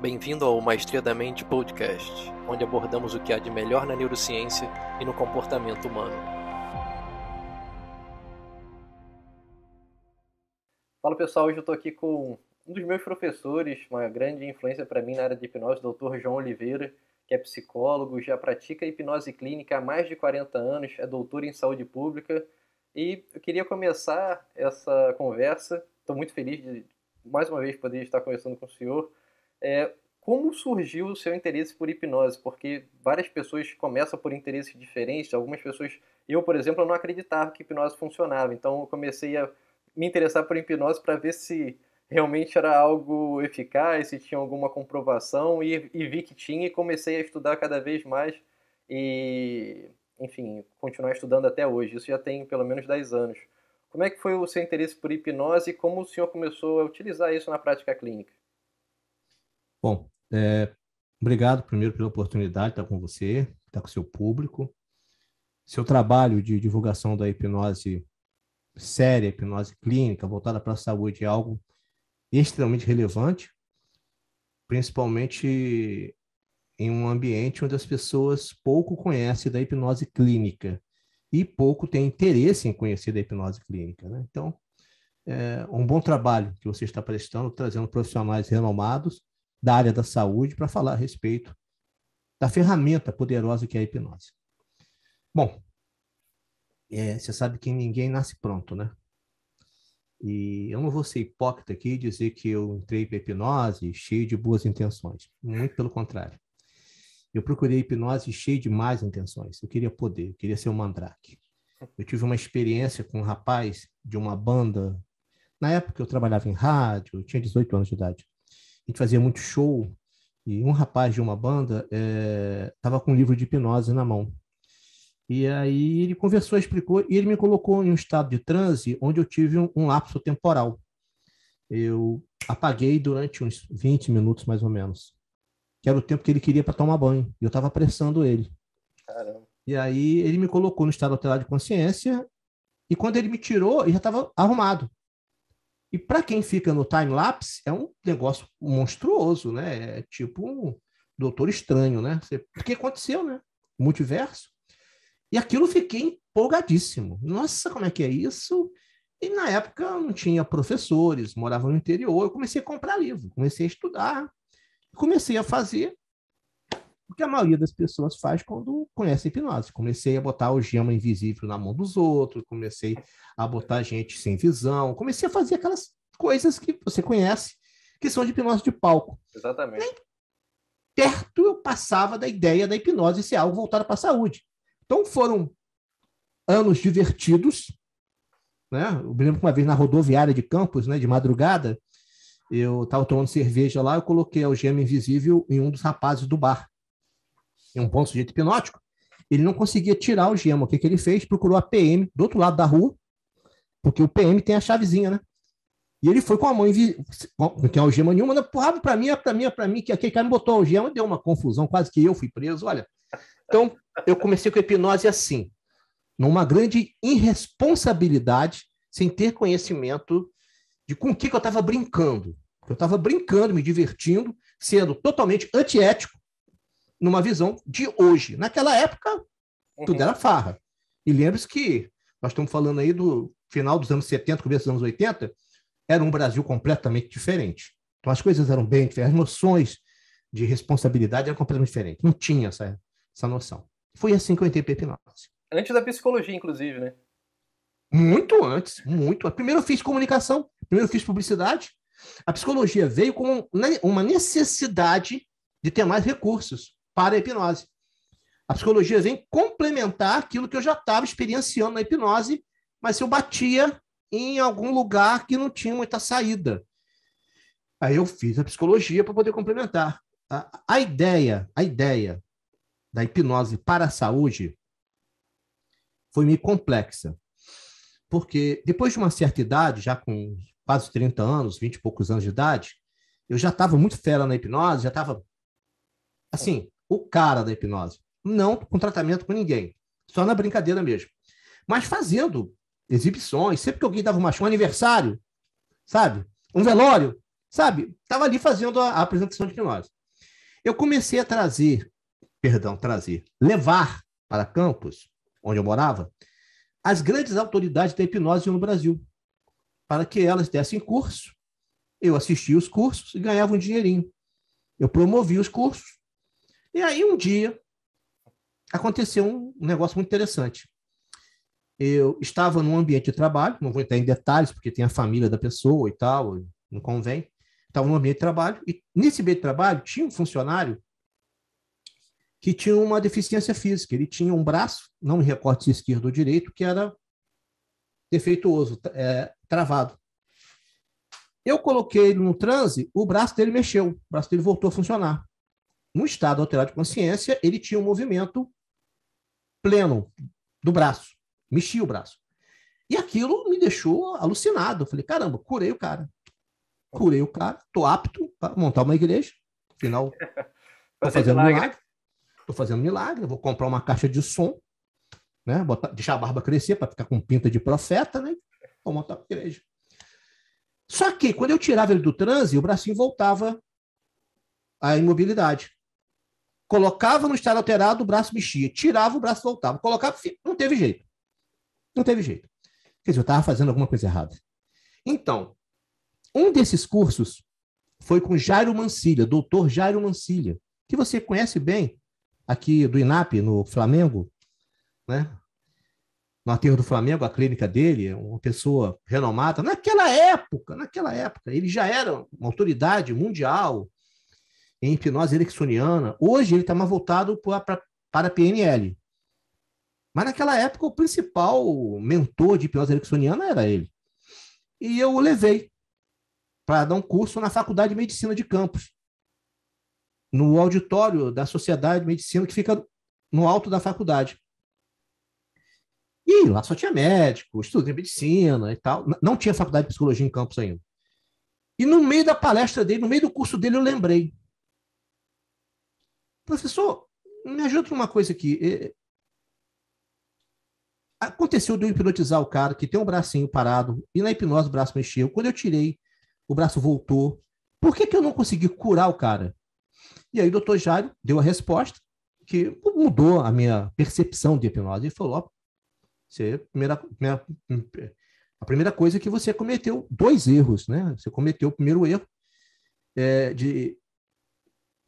Bem-vindo ao Maestria da Mente Podcast, onde abordamos o que há de melhor na neurociência e no comportamento humano. Fala pessoal, hoje eu estou aqui com um dos meus professores, uma grande influência para mim na área de hipnose, o Dr. João Oliveira, que é psicólogo, já pratica hipnose clínica há mais de 40 anos, é doutor em saúde pública. E eu queria começar essa conversa, estou muito feliz de mais uma vez poder estar conversando com o senhor é, como surgiu o seu interesse por hipnose? Porque várias pessoas começam por interesses diferentes, algumas pessoas. Eu, por exemplo, não acreditava que hipnose funcionava, então eu comecei a me interessar por hipnose para ver se realmente era algo eficaz, se tinha alguma comprovação, e, e vi que tinha e comecei a estudar cada vez mais e, enfim, continuar estudando até hoje. Isso já tem pelo menos 10 anos. Como é que foi o seu interesse por hipnose e como o senhor começou a utilizar isso na prática clínica? Bom, é, obrigado primeiro pela oportunidade de estar com você, estar com seu público. Seu trabalho de divulgação da hipnose séria, hipnose clínica, voltada para a saúde, é algo extremamente relevante, principalmente em um ambiente onde as pessoas pouco conhecem da hipnose clínica e pouco têm interesse em conhecer da hipnose clínica. Né? Então, é um bom trabalho que você está prestando, trazendo profissionais renomados da área da saúde para falar a respeito da ferramenta poderosa que é a hipnose. Bom, é, você sabe que ninguém nasce pronto, né? E eu não vou ser hipócrita aqui e dizer que eu entrei para hipnose cheio de boas intenções. Muito pelo contrário. Eu procurei hipnose cheio de más intenções. Eu queria poder, eu queria ser um mandrake. Eu tive uma experiência com um rapaz de uma banda. Na época eu trabalhava em rádio, eu tinha 18 anos de idade a gente fazia muito show e um rapaz de uma banda estava é, com um livro de hipnose na mão. E aí ele conversou, explicou, e ele me colocou em um estado de transe onde eu tive um, um lapso temporal. Eu apaguei durante uns 20 minutos, mais ou menos, que era o tempo que ele queria para tomar banho, e eu estava apressando ele. Caramba. E aí ele me colocou no estado alterado de consciência, e quando ele me tirou, eu já estava arrumado. E para quem fica no time lapse é um negócio monstruoso, né? É tipo um doutor estranho, né? Porque aconteceu, né? Multiverso. E aquilo fiquei empolgadíssimo. Nossa, como é que é isso? E na época não tinha professores, morava no interior. Eu comecei a comprar livro, comecei a estudar, comecei a fazer o que a maioria das pessoas faz quando conhece hipnose. Comecei a botar algema invisível na mão dos outros, comecei a botar gente sem visão, comecei a fazer aquelas coisas que você conhece, que são de hipnose de palco. Exatamente. Nem perto eu passava da ideia da hipnose ser algo voltado para a saúde. Então foram anos divertidos, né? Eu me lembro que uma vez na rodoviária de Campos, né, de madrugada, eu estava tomando cerveja lá, eu coloquei a algema invisível em um dos rapazes do bar em um ponto sujeito hipnótico, ele não conseguia tirar o gema. O que, que ele fez? Procurou a PM do outro lado da rua, porque o PM tem a chavezinha, né? E ele foi com a mão invisível. Não tem algema nenhuma, manda porrada para mim, para mim, para mim, que aquele cara me botou a algema, deu uma confusão, quase que eu fui preso, olha. Então, eu comecei com a hipnose assim, numa grande irresponsabilidade, sem ter conhecimento de com o que, que eu estava brincando. Eu estava brincando, me divertindo, sendo totalmente antiético, numa visão de hoje. Naquela época, uhum. tudo era farra. E lembre-se que nós estamos falando aí do final dos anos 70, começo dos anos 80, era um Brasil completamente diferente. Então as coisas eram bem diferentes, as noções de responsabilidade eram completamente diferentes. Não tinha essa, essa noção. Foi assim que eu entrei para hipnose. Antes da psicologia, inclusive, né? Muito antes, muito. Primeiro eu fiz comunicação, primeiro eu fiz publicidade. A psicologia veio como uma necessidade de ter mais recursos para a hipnose. A psicologia vem complementar aquilo que eu já estava experienciando na hipnose, mas eu batia em algum lugar que não tinha muita saída. Aí eu fiz a psicologia para poder complementar. A, a ideia, a ideia da hipnose para a saúde foi meio complexa. Porque depois de uma certa idade, já com quase 30 anos, 20 e poucos anos de idade, eu já estava muito fera na hipnose, já estava assim, o cara da hipnose. Não com tratamento com ninguém. Só na brincadeira mesmo. Mas fazendo exibições, sempre que alguém dava uma show, um aniversário, sabe? Um velório, sabe? Estava ali fazendo a, a apresentação de hipnose. Eu comecei a trazer, perdão, trazer, levar para campus, onde eu morava, as grandes autoridades da hipnose no Brasil, para que elas dessem curso. Eu assistia os cursos e ganhava um dinheirinho. Eu promovia os cursos e aí um dia aconteceu um negócio muito interessante. Eu estava num ambiente de trabalho, não vou entrar em detalhes, porque tem a família da pessoa e tal, não convém. Estava num ambiente de trabalho, e nesse ambiente de trabalho tinha um funcionário que tinha uma deficiência física. Ele tinha um braço, não me recordo se esquerdo ou direito, que era defeituoso, é, travado. Eu coloquei ele no transe, o braço dele mexeu, o braço dele voltou a funcionar. No estado alterado de consciência, ele tinha um movimento pleno do braço, mexia o braço. E aquilo me deixou alucinado. falei, caramba, curei o cara. Curei o cara, Estou apto para montar uma igreja. Afinal, estou fazendo milagre. milagre. Tô fazendo milagre, vou comprar uma caixa de som, né? Botar, deixar a barba crescer para ficar com pinta de profeta, né? Vou montar uma igreja. Só que quando eu tirava ele do transe, o bracinho voltava à imobilidade colocava no estado alterado, o braço mexia, tirava, o braço voltava, colocava, não teve jeito. Não teve jeito. Quer dizer, eu estava fazendo alguma coisa errada. Então, um desses cursos foi com Jairo Mancilha, doutor Jairo Mancilha, que você conhece bem, aqui do INAP, no Flamengo, né? no aterro do Flamengo, a clínica dele, uma pessoa renomada. Naquela época, naquela época, ele já era uma autoridade mundial, em hipnose ericksoniana, é hoje ele está mais voltado pra, pra, para a PNL. Mas naquela época o principal mentor de hipnose ericksoniana era ele. E eu o levei para dar um curso na Faculdade de Medicina de Campos, no auditório da Sociedade de Medicina que fica no alto da faculdade. E lá só tinha médico, estudante de medicina e tal. Não tinha faculdade de psicologia em Campos ainda. E no meio da palestra dele, no meio do curso dele, eu lembrei. Professor, me ajuda uma coisa aqui. É, aconteceu de eu hipnotizar o cara que tem um bracinho parado e na hipnose o braço mexeu. Quando eu tirei, o braço voltou. Por que, que eu não consegui curar o cara? E aí o doutor Jairo deu a resposta que mudou a minha percepção de hipnose. Ele falou: ó, você, é a primeira, né, a primeira coisa é que você cometeu dois erros, né? Você cometeu o primeiro erro é, de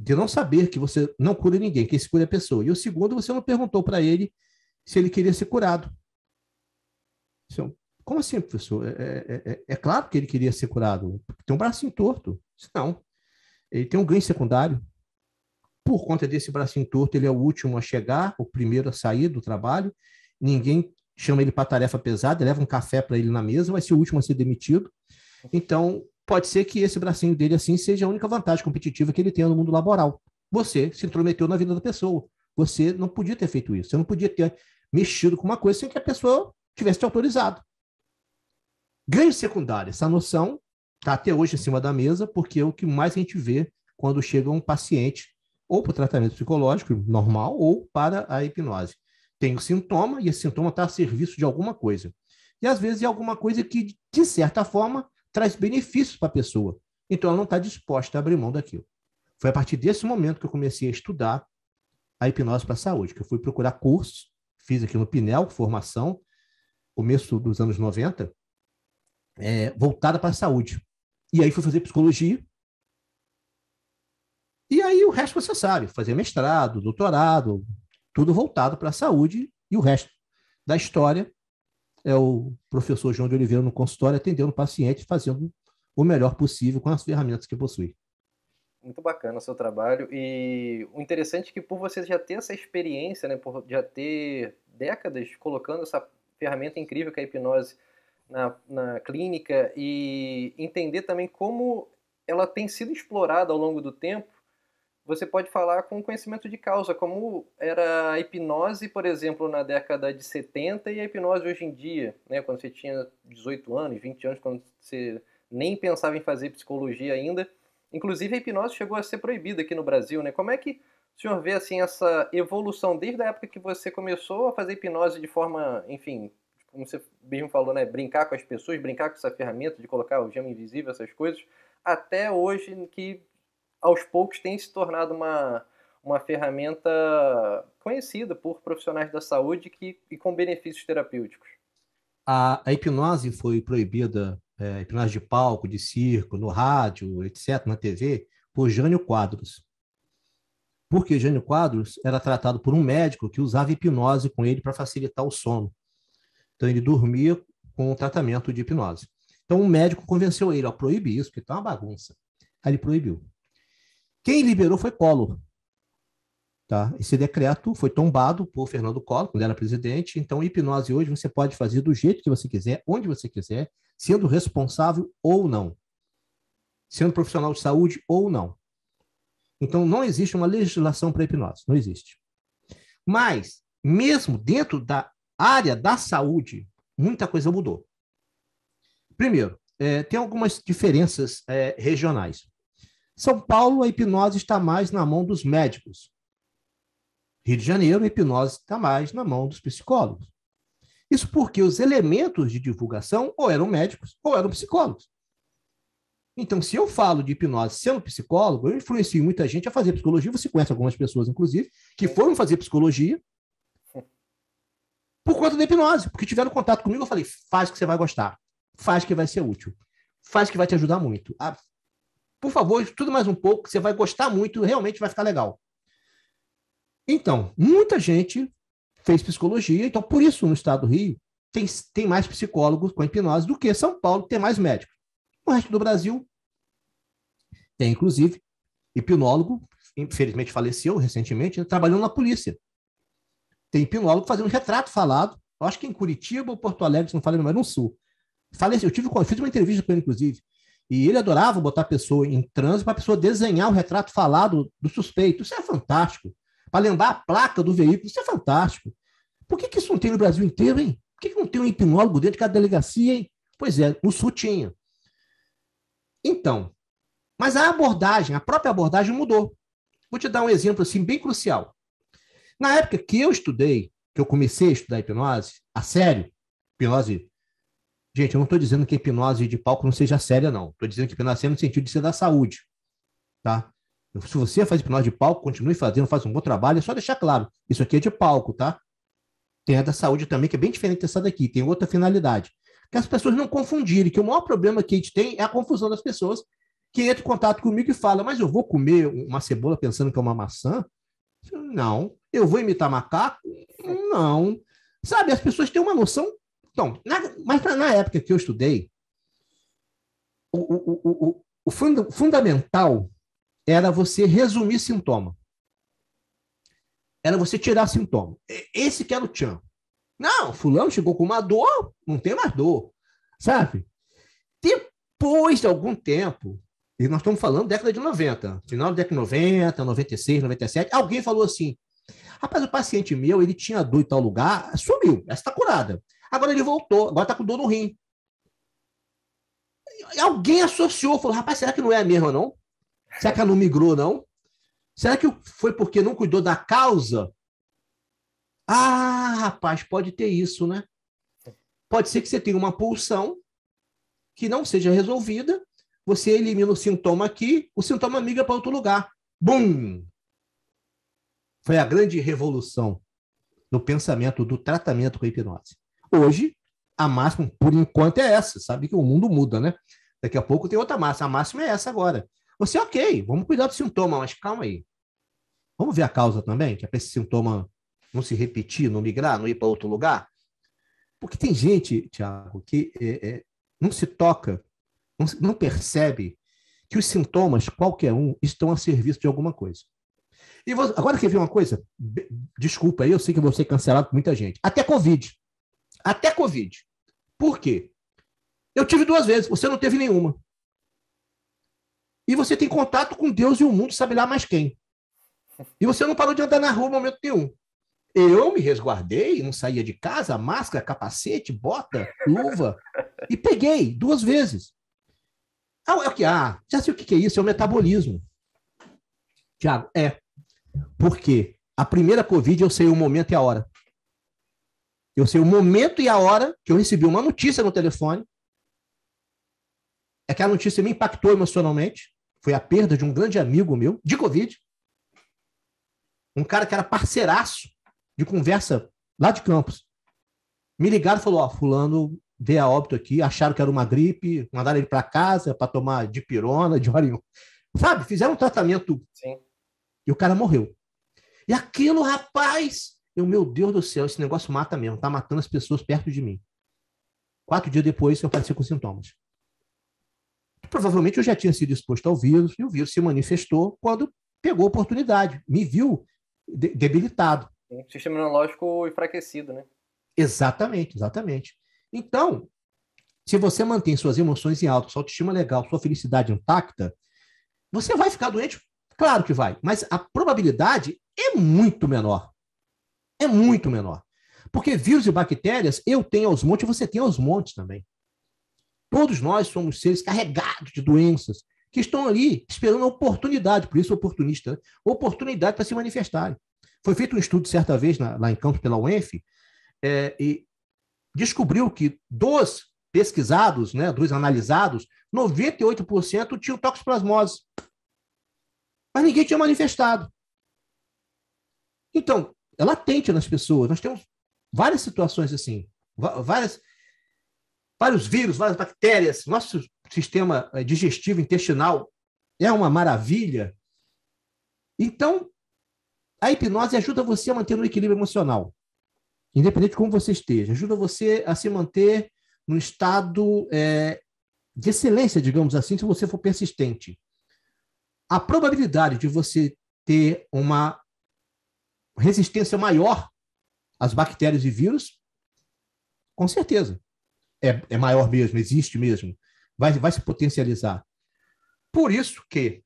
de não saber que você não cura ninguém, que se cura é a pessoa. E o segundo, você não perguntou para ele se ele queria ser curado. Então, como assim, professor? É, é, é, é, claro que ele queria ser curado. Tem um bracinho torto. Não. Ele tem um ganho secundário. Por conta desse bracinho torto, ele é o último a chegar, o primeiro a sair do trabalho. Ninguém chama ele para tarefa pesada, leva um café para ele na mesa, vai ser o último a ser demitido. Então, pode ser que esse bracinho dele assim seja a única vantagem competitiva que ele tenha no mundo laboral. Você se intrometeu na vida da pessoa. Você não podia ter feito isso. Você não podia ter mexido com uma coisa sem que a pessoa tivesse te autorizado. Ganho secundário. Essa noção está até hoje em cima da mesa, porque é o que mais a gente vê quando chega um paciente ou para o tratamento psicológico normal ou para a hipnose. Tem um sintoma e esse sintoma está a serviço de alguma coisa. E às vezes é alguma coisa que, de certa forma, traz benefícios para a pessoa. Então ela não está disposta a abrir mão daquilo. Foi a partir desse momento que eu comecei a estudar a hipnose para a saúde, que eu fui procurar cursos, fiz aqui no Pinel, formação, começo dos anos 90, é, voltada para a saúde. E aí fui fazer psicologia. E aí o resto você sabe, fazer mestrado, doutorado, tudo voltado para a saúde e o resto da história é o professor João de Oliveira no consultório atendendo o paciente, fazendo o melhor possível com as ferramentas que possui. Muito bacana o seu trabalho e o interessante é que por você já ter essa experiência, né, por já ter décadas colocando essa ferramenta incrível que é a hipnose na, na clínica e entender também como ela tem sido explorada ao longo do tempo você pode falar com conhecimento de causa, como era a hipnose, por exemplo, na década de 70 e a hipnose hoje em dia, né, quando você tinha 18 anos, 20 anos, quando você nem pensava em fazer psicologia ainda. Inclusive a hipnose chegou a ser proibida aqui no Brasil, né? Como é que o senhor vê assim essa evolução desde a época que você começou a fazer hipnose de forma, enfim, como você mesmo falou, né, brincar com as pessoas, brincar com essa ferramenta de colocar o gema invisível, essas coisas, até hoje que aos poucos tem se tornado uma, uma ferramenta conhecida por profissionais da saúde que, e com benefícios terapêuticos. A, a hipnose foi proibida, é, hipnose de palco, de circo, no rádio, etc., na TV, por Jânio Quadros. Porque Jânio Quadros era tratado por um médico que usava hipnose com ele para facilitar o sono. Então ele dormia com o tratamento de hipnose. Então o um médico convenceu ele a proibir isso, porque está uma bagunça. Aí ele proibiu. Quem liberou foi Collor. Tá? Esse decreto foi tombado por Fernando Collor, quando era presidente. Então, hipnose hoje você pode fazer do jeito que você quiser, onde você quiser, sendo responsável ou não. Sendo profissional de saúde ou não. Então, não existe uma legislação para hipnose, não existe. Mas, mesmo dentro da área da saúde, muita coisa mudou. Primeiro, é, tem algumas diferenças é, regionais. São Paulo, a hipnose está mais na mão dos médicos. Rio de Janeiro, a hipnose está mais na mão dos psicólogos. Isso porque os elementos de divulgação ou eram médicos ou eram psicólogos. Então, se eu falo de hipnose sendo psicólogo, eu influencio muita gente a fazer psicologia. Você conhece algumas pessoas, inclusive, que foram fazer psicologia por conta da hipnose, porque tiveram contato comigo. Eu falei: faz que você vai gostar, faz que vai ser útil, faz que vai te ajudar muito. Ah, por favor, estuda mais um pouco, você vai gostar muito, realmente vai ficar legal. Então, muita gente fez psicologia, então por isso no estado do Rio tem, tem mais psicólogos com hipnose do que São Paulo, tem mais médicos. No resto do Brasil, tem inclusive hipnólogo, infelizmente faleceu recentemente, né, trabalhando na polícia. Tem hipnólogo fazendo um retrato falado, eu acho que em Curitiba ou Porto Alegre, se não falei, mas no Sul. Faleceu, eu, tive, eu fiz uma entrevista com ele, inclusive. E ele adorava botar a pessoa em transe para a pessoa desenhar o retrato falado do suspeito. Isso é fantástico. Para lembrar a placa do veículo, isso é fantástico. Por que, que isso não tem no Brasil inteiro, hein? Por que, que não tem um hipnólogo dentro de cada delegacia, hein? Pois é, no Sul tinha. Então, mas a abordagem, a própria abordagem mudou. Vou te dar um exemplo assim bem crucial. Na época que eu estudei, que eu comecei a estudar hipnose, a sério, hipnose Gente, eu não estou dizendo que a hipnose de palco não seja séria, não. Estou dizendo que hipnose é no sentido de ser da saúde, tá? Se você faz hipnose de palco, continue fazendo, faz um bom trabalho, é só deixar claro. Isso aqui é de palco, tá? Tem a da saúde também, que é bem diferente dessa daqui, tem outra finalidade. Que as pessoas não confundirem, que o maior problema que a gente tem é a confusão das pessoas que entra em contato comigo e fala, mas eu vou comer uma cebola pensando que é uma maçã? Não. Eu vou imitar macaco? Não. Sabe, as pessoas têm uma noção então, na, mas na época que eu estudei, o, o, o, o fundamental era você resumir sintoma. Era você tirar sintoma. Esse que era o tchan. Não, fulano chegou com uma dor, não tem mais dor. Sabe? Depois de algum tempo, e nós estamos falando década de 90, final da década de 90, 96, 97, alguém falou assim, rapaz, o paciente meu, ele tinha dor em tal lugar, sumiu, essa está curada. Agora ele voltou, agora está com dor no rim. E alguém associou, falou: rapaz, será que não é a mesma, não? Será que ela não migrou, não? Será que foi porque não cuidou da causa? Ah, rapaz, pode ter isso, né? Pode ser que você tenha uma pulsão que não seja resolvida, você elimina o sintoma aqui, o sintoma migra para outro lugar. Bum! Foi a grande revolução no pensamento do tratamento com a hipnose. Hoje, a máxima, por enquanto, é essa. Sabe que o mundo muda, né? Daqui a pouco tem outra máxima. A máxima é essa agora. Você, ok, vamos cuidar do sintoma, mas calma aí. Vamos ver a causa também, que é para esse sintoma não se repetir, não migrar, não ir para outro lugar? Porque tem gente, Tiago, que é, é, não se toca, não, não percebe que os sintomas, qualquer um, estão a serviço de alguma coisa. E você, agora quer ver uma coisa? Desculpa aí, eu sei que você vou ser cancelado por muita gente. Até Covid. Até Covid. Por quê? Eu tive duas vezes, você não teve nenhuma. E você tem contato com Deus e o mundo, sabe lá mais quem. E você não parou de andar na rua no momento nenhum. Eu me resguardei, não saía de casa, máscara, capacete, bota, luva, e peguei duas vezes. Ah, é o que? Ah, já sei o que é isso, é o metabolismo. Tiago, é. Porque a primeira Covid eu sei o momento e a hora. Eu sei o momento e a hora que eu recebi uma notícia no telefone. Aquela é notícia me impactou emocionalmente. Foi a perda de um grande amigo meu, de Covid. Um cara que era parceiraço de conversa lá de Campos. Me ligaram e falou: Ó, oh, Fulano veio a óbito aqui, acharam que era uma gripe, mandaram ele para casa para tomar dipirona, de orion. Sabe? Fizeram um tratamento. Sim. E o cara morreu. E aquilo, rapaz, eu, meu Deus do céu, esse negócio mata mesmo, tá matando as pessoas perto de mim. Quatro dias depois eu apareci com sintomas. Provavelmente eu já tinha sido exposto ao vírus e o vírus se manifestou quando pegou a oportunidade, me viu de debilitado. O sistema imunológico enfraquecido, né? Exatamente, exatamente. Então, se você mantém suas emoções em alto, sua autoestima legal, sua felicidade intacta, você vai ficar doente? Claro que vai, mas a probabilidade é muito menor é muito menor. Porque vírus e bactérias eu tenho aos montes e você tem aos montes também. Todos nós somos seres carregados de doenças que estão ali esperando a oportunidade, por isso oportunista, né? oportunidade para se manifestarem. Foi feito um estudo certa vez na, lá em Campos pela UENF é, e descobriu que dos pesquisados, né, dos analisados, 98% tinham toxoplasmose. Mas ninguém tinha manifestado. Então, é latente nas pessoas. Nós temos várias situações assim, várias, vários vírus, várias bactérias. Nosso sistema eh, digestivo intestinal é uma maravilha. Então, a hipnose ajuda você a manter um equilíbrio emocional, independente de como você esteja. Ajuda você a se manter num estado é, de excelência, digamos assim, se você for persistente. A probabilidade de você ter uma resistência maior às bactérias e vírus? Com certeza. É, é maior mesmo, existe mesmo. Vai, vai se potencializar. Por isso que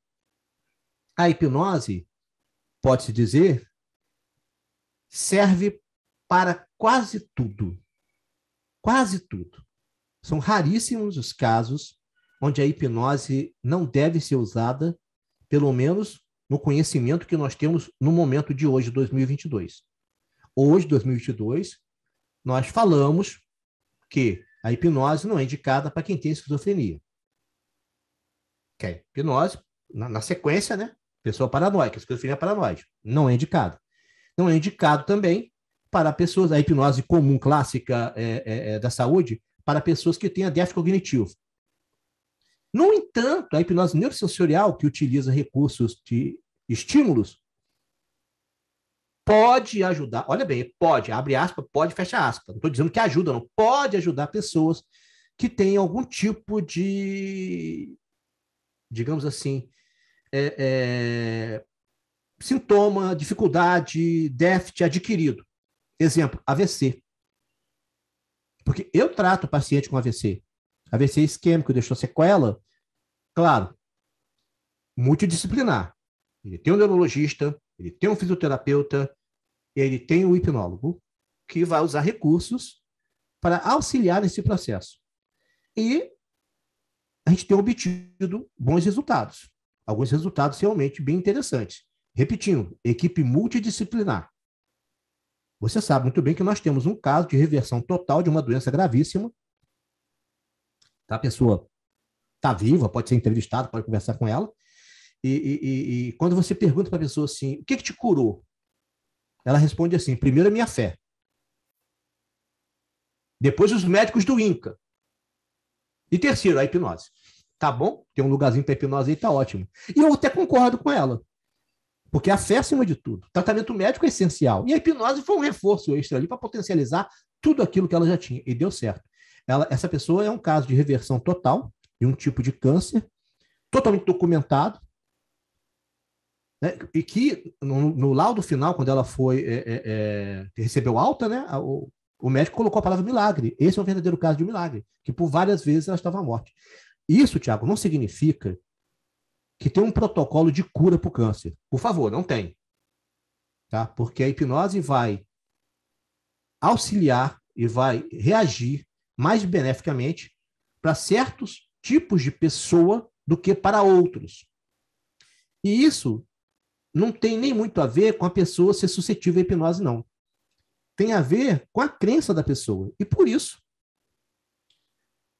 a hipnose, pode-se dizer, serve para quase tudo. Quase tudo. São raríssimos os casos onde a hipnose não deve ser usada, pelo menos no conhecimento que nós temos no momento de hoje, 2022. Hoje, 2022, nós falamos que a hipnose não é indicada para quem tem esquizofrenia. Que é hipnose, na, na, sequência, né? Pessoa paranoica, esquizofrenia é paranoide. Não é indicado. Não é indicado também para pessoas, a hipnose comum, clássica é, é, é da saúde, para pessoas que têm déficit cognitivo. No entanto, a hipnose neurosensorial, que utiliza recursos de estímulos, pode ajudar, olha bem, pode, abre aspas, pode, fecha aspas. Não estou dizendo que ajuda, não. Pode ajudar pessoas que têm algum tipo de, digamos assim, é, é, sintoma, dificuldade, déficit adquirido. Exemplo, AVC. Porque eu trato paciente com AVC. AVC é isquêmico deixou sequela, claro, multidisciplinar ele tem um neurologista, ele tem um fisioterapeuta, ele tem um hipnólogo que vai usar recursos para auxiliar nesse processo. E a gente tem obtido bons resultados, alguns resultados realmente bem interessantes. Repetindo, equipe multidisciplinar. Você sabe muito bem que nós temos um caso de reversão total de uma doença gravíssima. Tá, a pessoa está viva, pode ser entrevistada, pode conversar com ela, e, e, e quando você pergunta para a pessoa assim, o que, que te curou? Ela responde assim: primeiro a minha fé. Depois os médicos do INCA. E terceiro, a hipnose. Tá bom? Tem um lugarzinho para hipnose aí, tá ótimo. E eu até concordo com ela. Porque a fé acima de tudo. Tratamento médico é essencial. E a hipnose foi um reforço extra ali para potencializar tudo aquilo que ela já tinha. E deu certo. Ela, essa pessoa é um caso de reversão total de um tipo de câncer, totalmente documentado, né? E que no, no, laudo final, quando ela foi é, é, é recebeu alta, né? O, o, médico colocou a palavra milagre. Esse é um verdadeiro caso de milagre, que por várias vezes ela estava morta. morte. Isso, Tiago, não significa que tem um protocolo de cura para o câncer. Por favor, não tem. Tá? Porque a hipnose vai auxiliar e vai reagir mais beneficamente para certos tipos de pessoa do que para outros. E isso não tem nem muito a ver com a pessoa ser suscetível à hipnose, não. Tem a ver com a crença da pessoa. E por isso,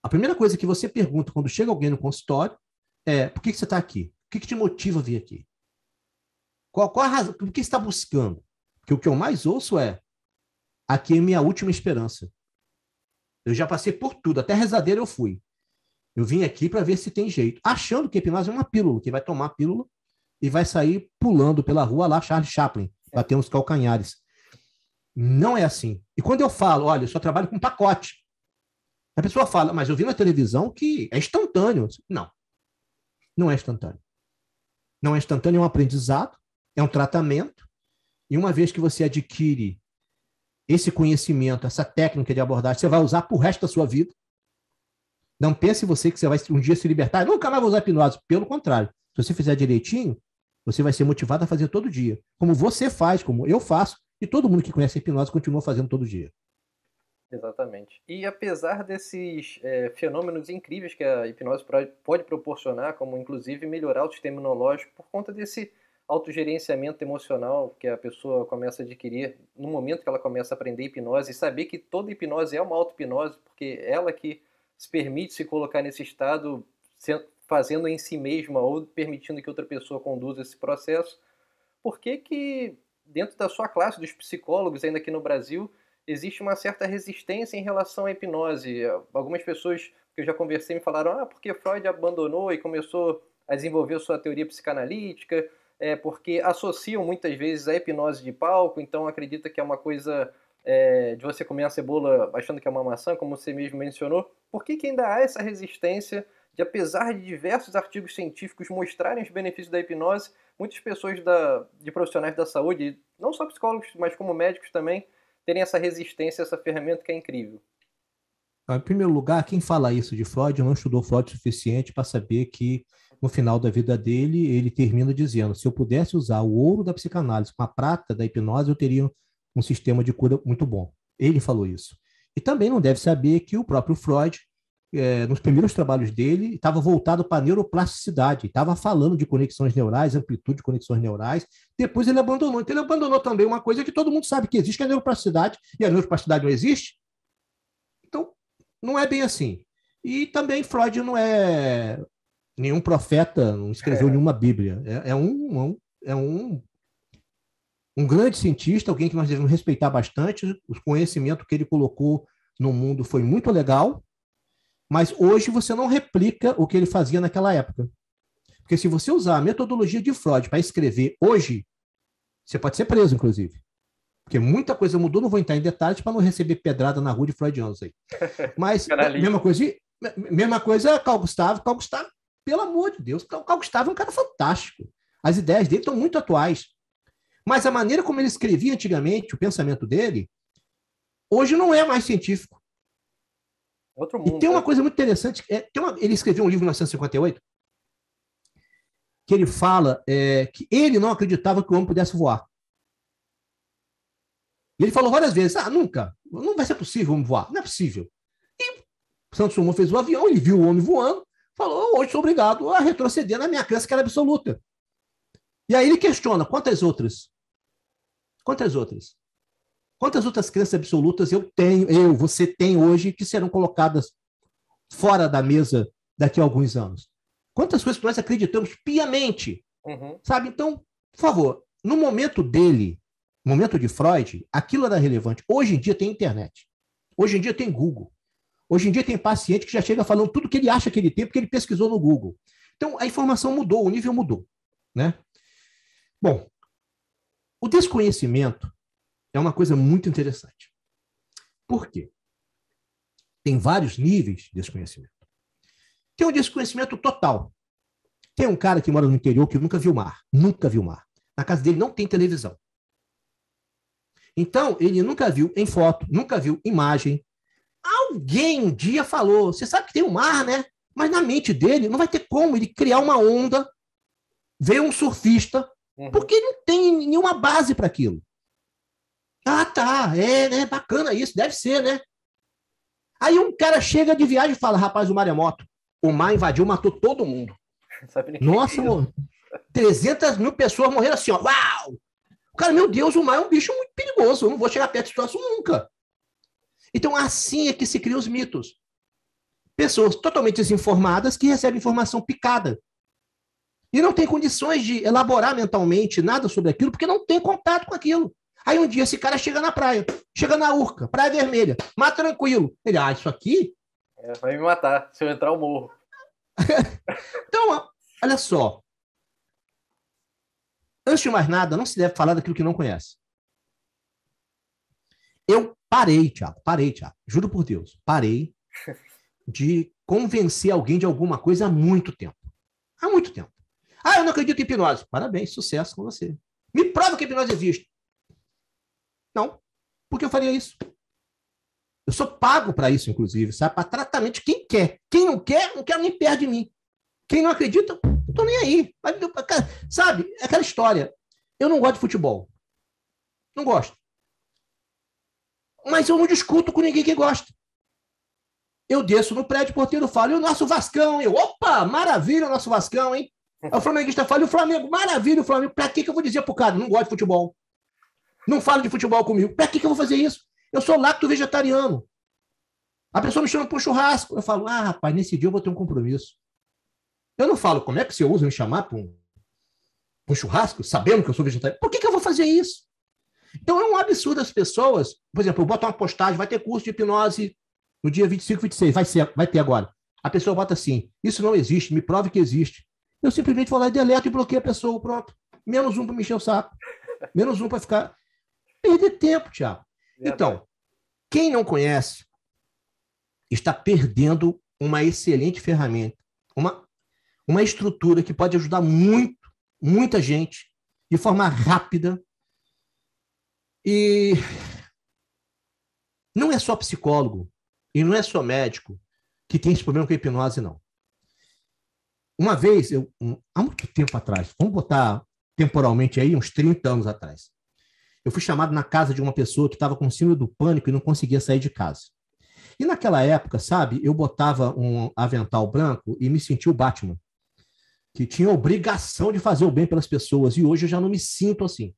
a primeira coisa que você pergunta quando chega alguém no consultório é: por que, que você está aqui? O que, que, te motiva a vir aqui? Qual, qual a razão? O que você está buscando? Porque o que eu mais ouço é: aqui é minha última esperança. Eu já passei por tudo, até rezadeira eu fui. Eu vim aqui para ver se tem jeito, achando que a hipnose é uma pílula, que vai tomar a pílula e vai sair pulando pela rua lá, Charles Chaplin, é. bater uns calcanhares. Não é assim. E quando eu falo, olha, eu só trabalho com pacote, a pessoa fala, mas eu vi na televisão que é instantâneo. Não, não é instantâneo. Não é instantâneo, é um aprendizado, é um tratamento, e uma vez que você adquire esse conhecimento, essa técnica de abordagem, você vai usar o resto da sua vida. Não pense você que você vai um dia se libertar, nunca mais vou usar hipnose. Pelo contrário, se você fizer direitinho, você vai ser motivado a fazer todo dia, como você faz, como eu faço, e todo mundo que conhece a hipnose continua fazendo todo dia. Exatamente. E apesar desses é, fenômenos incríveis que a hipnose pode proporcionar, como inclusive melhorar o sistema imunológico por conta desse autogerenciamento emocional que a pessoa começa a adquirir no momento que ela começa a aprender hipnose e saber que toda hipnose é uma auto-hipnose, porque é ela que se permite se colocar nesse estado fazendo em si mesma ou permitindo que outra pessoa conduza esse processo, por que, que dentro da sua classe dos psicólogos, ainda aqui no Brasil, existe uma certa resistência em relação à hipnose? Algumas pessoas que eu já conversei me falaram, ah, porque Freud abandonou e começou a desenvolver sua teoria psicanalítica, é porque associam muitas vezes a hipnose de palco, então acredita que é uma coisa é, de você comer a cebola achando que é uma maçã, como você mesmo mencionou. Por que, que ainda há essa resistência de apesar de diversos artigos científicos mostrarem os benefícios da hipnose, muitas pessoas da, de profissionais da saúde, não só psicólogos, mas como médicos também, terem essa resistência a essa ferramenta que é incrível. Em primeiro lugar, quem fala isso de Freud não estudou Freud o suficiente para saber que no final da vida dele, ele termina dizendo: se eu pudesse usar o ouro da psicanálise com a prata da hipnose, eu teria um sistema de cura muito bom. Ele falou isso. E também não deve saber que o próprio Freud é, nos primeiros trabalhos dele, estava voltado para neuroplasticidade, estava falando de conexões neurais, amplitude de conexões neurais. Depois ele abandonou. Então ele abandonou também uma coisa que todo mundo sabe que existe, que é a neuroplasticidade, e a neuroplasticidade não existe. Então, não é bem assim. E também Freud não é nenhum profeta, não escreveu é. nenhuma Bíblia. É, é, um, é um um grande cientista, alguém que nós devemos respeitar bastante. O conhecimento que ele colocou no mundo foi muito legal, mas hoje você não replica o que ele fazia naquela época. Porque se você usar a metodologia de Freud para escrever hoje, você pode ser preso, inclusive. Porque muita coisa mudou, não vou entrar em detalhes para não receber pedrada na rua de freudianos aí. Mas, mesma coisa, mesma coisa Carl Gustavo. Carl Gustavo, pelo amor de Deus, Carl Gustavo é um cara fantástico. As ideias dele estão muito atuais. Mas a maneira como ele escrevia antigamente, o pensamento dele, hoje não é mais científico. Outro mundo. E tem uma né? coisa muito interessante. É, uma, ele escreveu um livro em 1958 que ele fala é, que ele não acreditava que o homem pudesse voar. E ele falou várias vezes: ah, nunca, não vai ser possível o homem voar, não é possível. E Santos Dumont fez o avião, ele viu o homem voando, falou: oh, hoje sou obrigado a retroceder na minha crença que era absoluta. E aí ele questiona: quantas outras? Quantas outras? Quantas outras crenças absolutas eu tenho, eu, você tem hoje, que serão colocadas fora da mesa daqui a alguns anos? Quantas coisas que nós acreditamos piamente? Uhum. Sabe? Então, por favor, no momento dele, no momento de Freud, aquilo era relevante. Hoje em dia tem internet. Hoje em dia tem Google. Hoje em dia tem paciente que já chega falando tudo que ele acha que ele tem, porque ele pesquisou no Google. Então, a informação mudou, o nível mudou. Né? Bom, o desconhecimento é uma coisa muito interessante. Por quê? Tem vários níveis de desconhecimento. Tem um desconhecimento total. Tem um cara que mora no interior que nunca viu mar, nunca viu mar. Na casa dele não tem televisão. Então, ele nunca viu em foto, nunca viu imagem. Alguém um dia falou: você sabe que tem um mar, né? Mas na mente dele não vai ter como ele criar uma onda, ver um surfista, uhum. porque ele não tem nenhuma base para aquilo. Ah, tá, é, né? Bacana isso, deve ser, né? Aí um cara chega de viagem e fala: rapaz, o mar é moto. O mar invadiu, matou todo mundo. Nossa, mano. 300 mil pessoas morreram assim, ó. Uau! O cara, meu Deus, o mar é um bicho muito perigoso. Eu não vou chegar perto disso troço nunca. Então, assim é que se criam os mitos. Pessoas totalmente desinformadas que recebem informação picada. E não têm condições de elaborar mentalmente nada sobre aquilo, porque não tem contato com aquilo. Aí um dia esse cara chega na praia, chega na Urca, Praia Vermelha, mata tranquilo. Ele, ah, isso aqui. É, vai me matar se eu entrar eu morro. então, olha só. Antes de mais nada, não se deve falar daquilo que não conhece. Eu parei, Tiago, parei, Tiago. Juro por Deus, parei de convencer alguém de alguma coisa há muito tempo. Há muito tempo. Ah, eu não acredito em hipnose. Parabéns, sucesso com você. Me prova que hipnose existe. Não. porque eu faria isso? Eu sou pago para isso, inclusive, sabe? Para tratamento de quem quer. Quem não quer, não quero nem perto de mim. Quem não acredita, não tô nem aí. Sabe? É aquela história. Eu não gosto de futebol. Não gosto. Mas eu não discuto com ninguém que gosta. Eu desço no prédio, porteiro fala, e o nosso Vascão? Eu, opa, maravilha o nosso Vascão, hein? O flamenguista fala, e o Flamengo, maravilha o Flamengo. Para que, que eu vou dizer pro cara? Não gosto de futebol. Não fala de futebol comigo. Para que, que eu vou fazer isso? Eu sou lacto vegetariano. A pessoa me chama para um churrasco. Eu falo, ah, rapaz, nesse dia eu vou ter um compromisso. Eu não falo, como é que você usa me chamar para um, um, churrasco, sabendo que eu sou vegetariano? Por que, que eu vou fazer isso? Então é um absurdo as pessoas. Por exemplo, eu boto uma postagem, vai ter curso de hipnose no dia 25, 26, vai, ser, vai ter agora. A pessoa bota assim: isso não existe, me prove que existe. Eu simplesmente vou lá e deleto e bloqueio a pessoa, pronto. Menos um para mexer o saco. Menos um para ficar perder tempo, Tiago. É então, quem não conhece está perdendo uma excelente ferramenta, uma, uma estrutura que pode ajudar muito, muita gente, de forma rápida. E não é só psicólogo e não é só médico que tem esse problema com a hipnose, não. Uma vez, eu, há muito tempo atrás, vamos botar temporalmente aí, uns 30 anos atrás, eu fui chamado na casa de uma pessoa que estava com síndrome do pânico e não conseguia sair de casa. E naquela época, sabe, eu botava um avental branco e me sentia o Batman, que tinha obrigação de fazer o bem pelas pessoas. E hoje eu já não me sinto assim.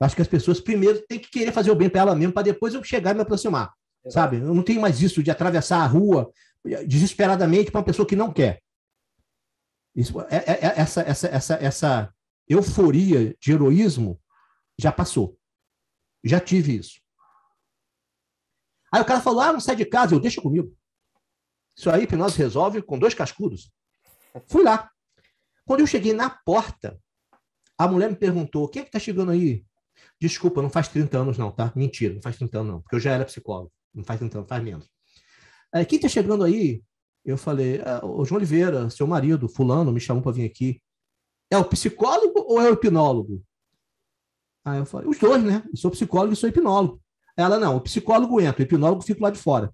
acho que as pessoas primeiro têm que querer fazer o bem para ela mesma, para depois eu chegar e me aproximar. Exato. Sabe? Eu não tenho mais isso de atravessar a rua eh, desesperadamente para uma pessoa que não quer. Isso, é, é, é, essa, essa, essa, essa euforia de heroísmo já passou. Já tive isso. Aí o cara falou: ah, não sai de casa, eu deixo comigo. Isso aí, hipnose resolve com dois cascudos. Fui lá. Quando eu cheguei na porta, a mulher me perguntou: quem é que tá chegando aí? Desculpa, não faz 30 anos, não, tá? Mentira, não faz 30 anos, não, porque eu já era psicólogo. Não faz 30 anos, faz menos. Aí, é, quem tá chegando aí? Eu falei: ah, o João Oliveira, seu marido, Fulano, me chamou para vir aqui. É o psicólogo ou é o hipnólogo? Aí eu falei, os dois, né? Eu sou psicólogo e sou hipnólogo. Ela, não, o psicólogo entra, o hipnólogo fica lá de fora.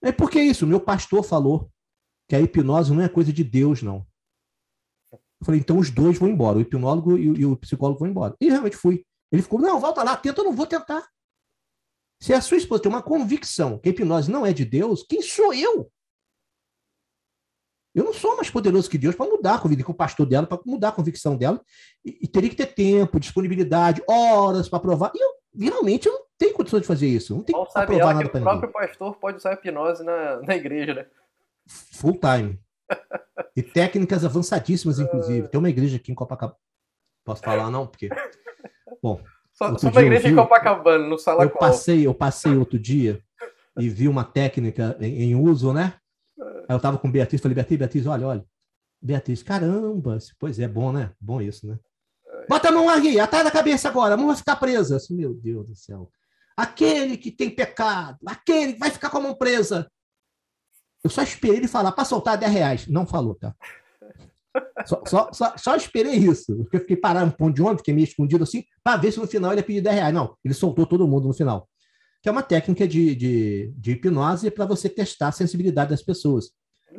É por que isso? Meu pastor falou que a hipnose não é coisa de Deus, não. Eu falei, então os dois vão embora, o hipnólogo e o, e o psicólogo vão embora. E realmente fui. Ele ficou, não, volta lá, tenta, eu não vou tentar. Se a sua esposa tem uma convicção que a hipnose não é de Deus, quem sou eu eu não sou mais poderoso que Deus para mudar a convicção, com o pastor dela, para mudar a convicção dela. E, e, teria que ter tempo, disponibilidade, horas para provar. E eu, realmente, eu não tenho condição de fazer isso. Eu não tenho que provar nada para O próprio pastor pode usar hipnose na, na igreja, né? Full time. e técnicas avançadíssimas, é. inclusive. Tem uma igreja aqui em Copacabana. Posso falar, não? Porque. Bom. Só, só uma igreja vi, em Copacabana, no sala eu passei Eu passei outro dia e vi uma técnica em, em uso, né? Aí eu tava com Beatriz, falei, Beatriz, Beatriz, olha, olha. Beatriz, caramba, pois é, bom, né? Bom isso, né? Bota a mão aqui, atrás da cabeça agora, a mão vai ficar presa. Assim, meu Deus do céu. Aquele que tem pecado, aquele que vai ficar com a mão presa. Eu só esperei ele falar, para soltar 10 reais. Não falou, tá? Só, só, só, só, esperei isso. Porque eu fiquei parado no ponto de ônibus, fiquei meio escondido assim, para ver se no final ele ia pedir 10 reais. Não, ele soltou todo mundo no final que é uma técnica de, de, de hipnose para você testar a sensibilidade das pessoas,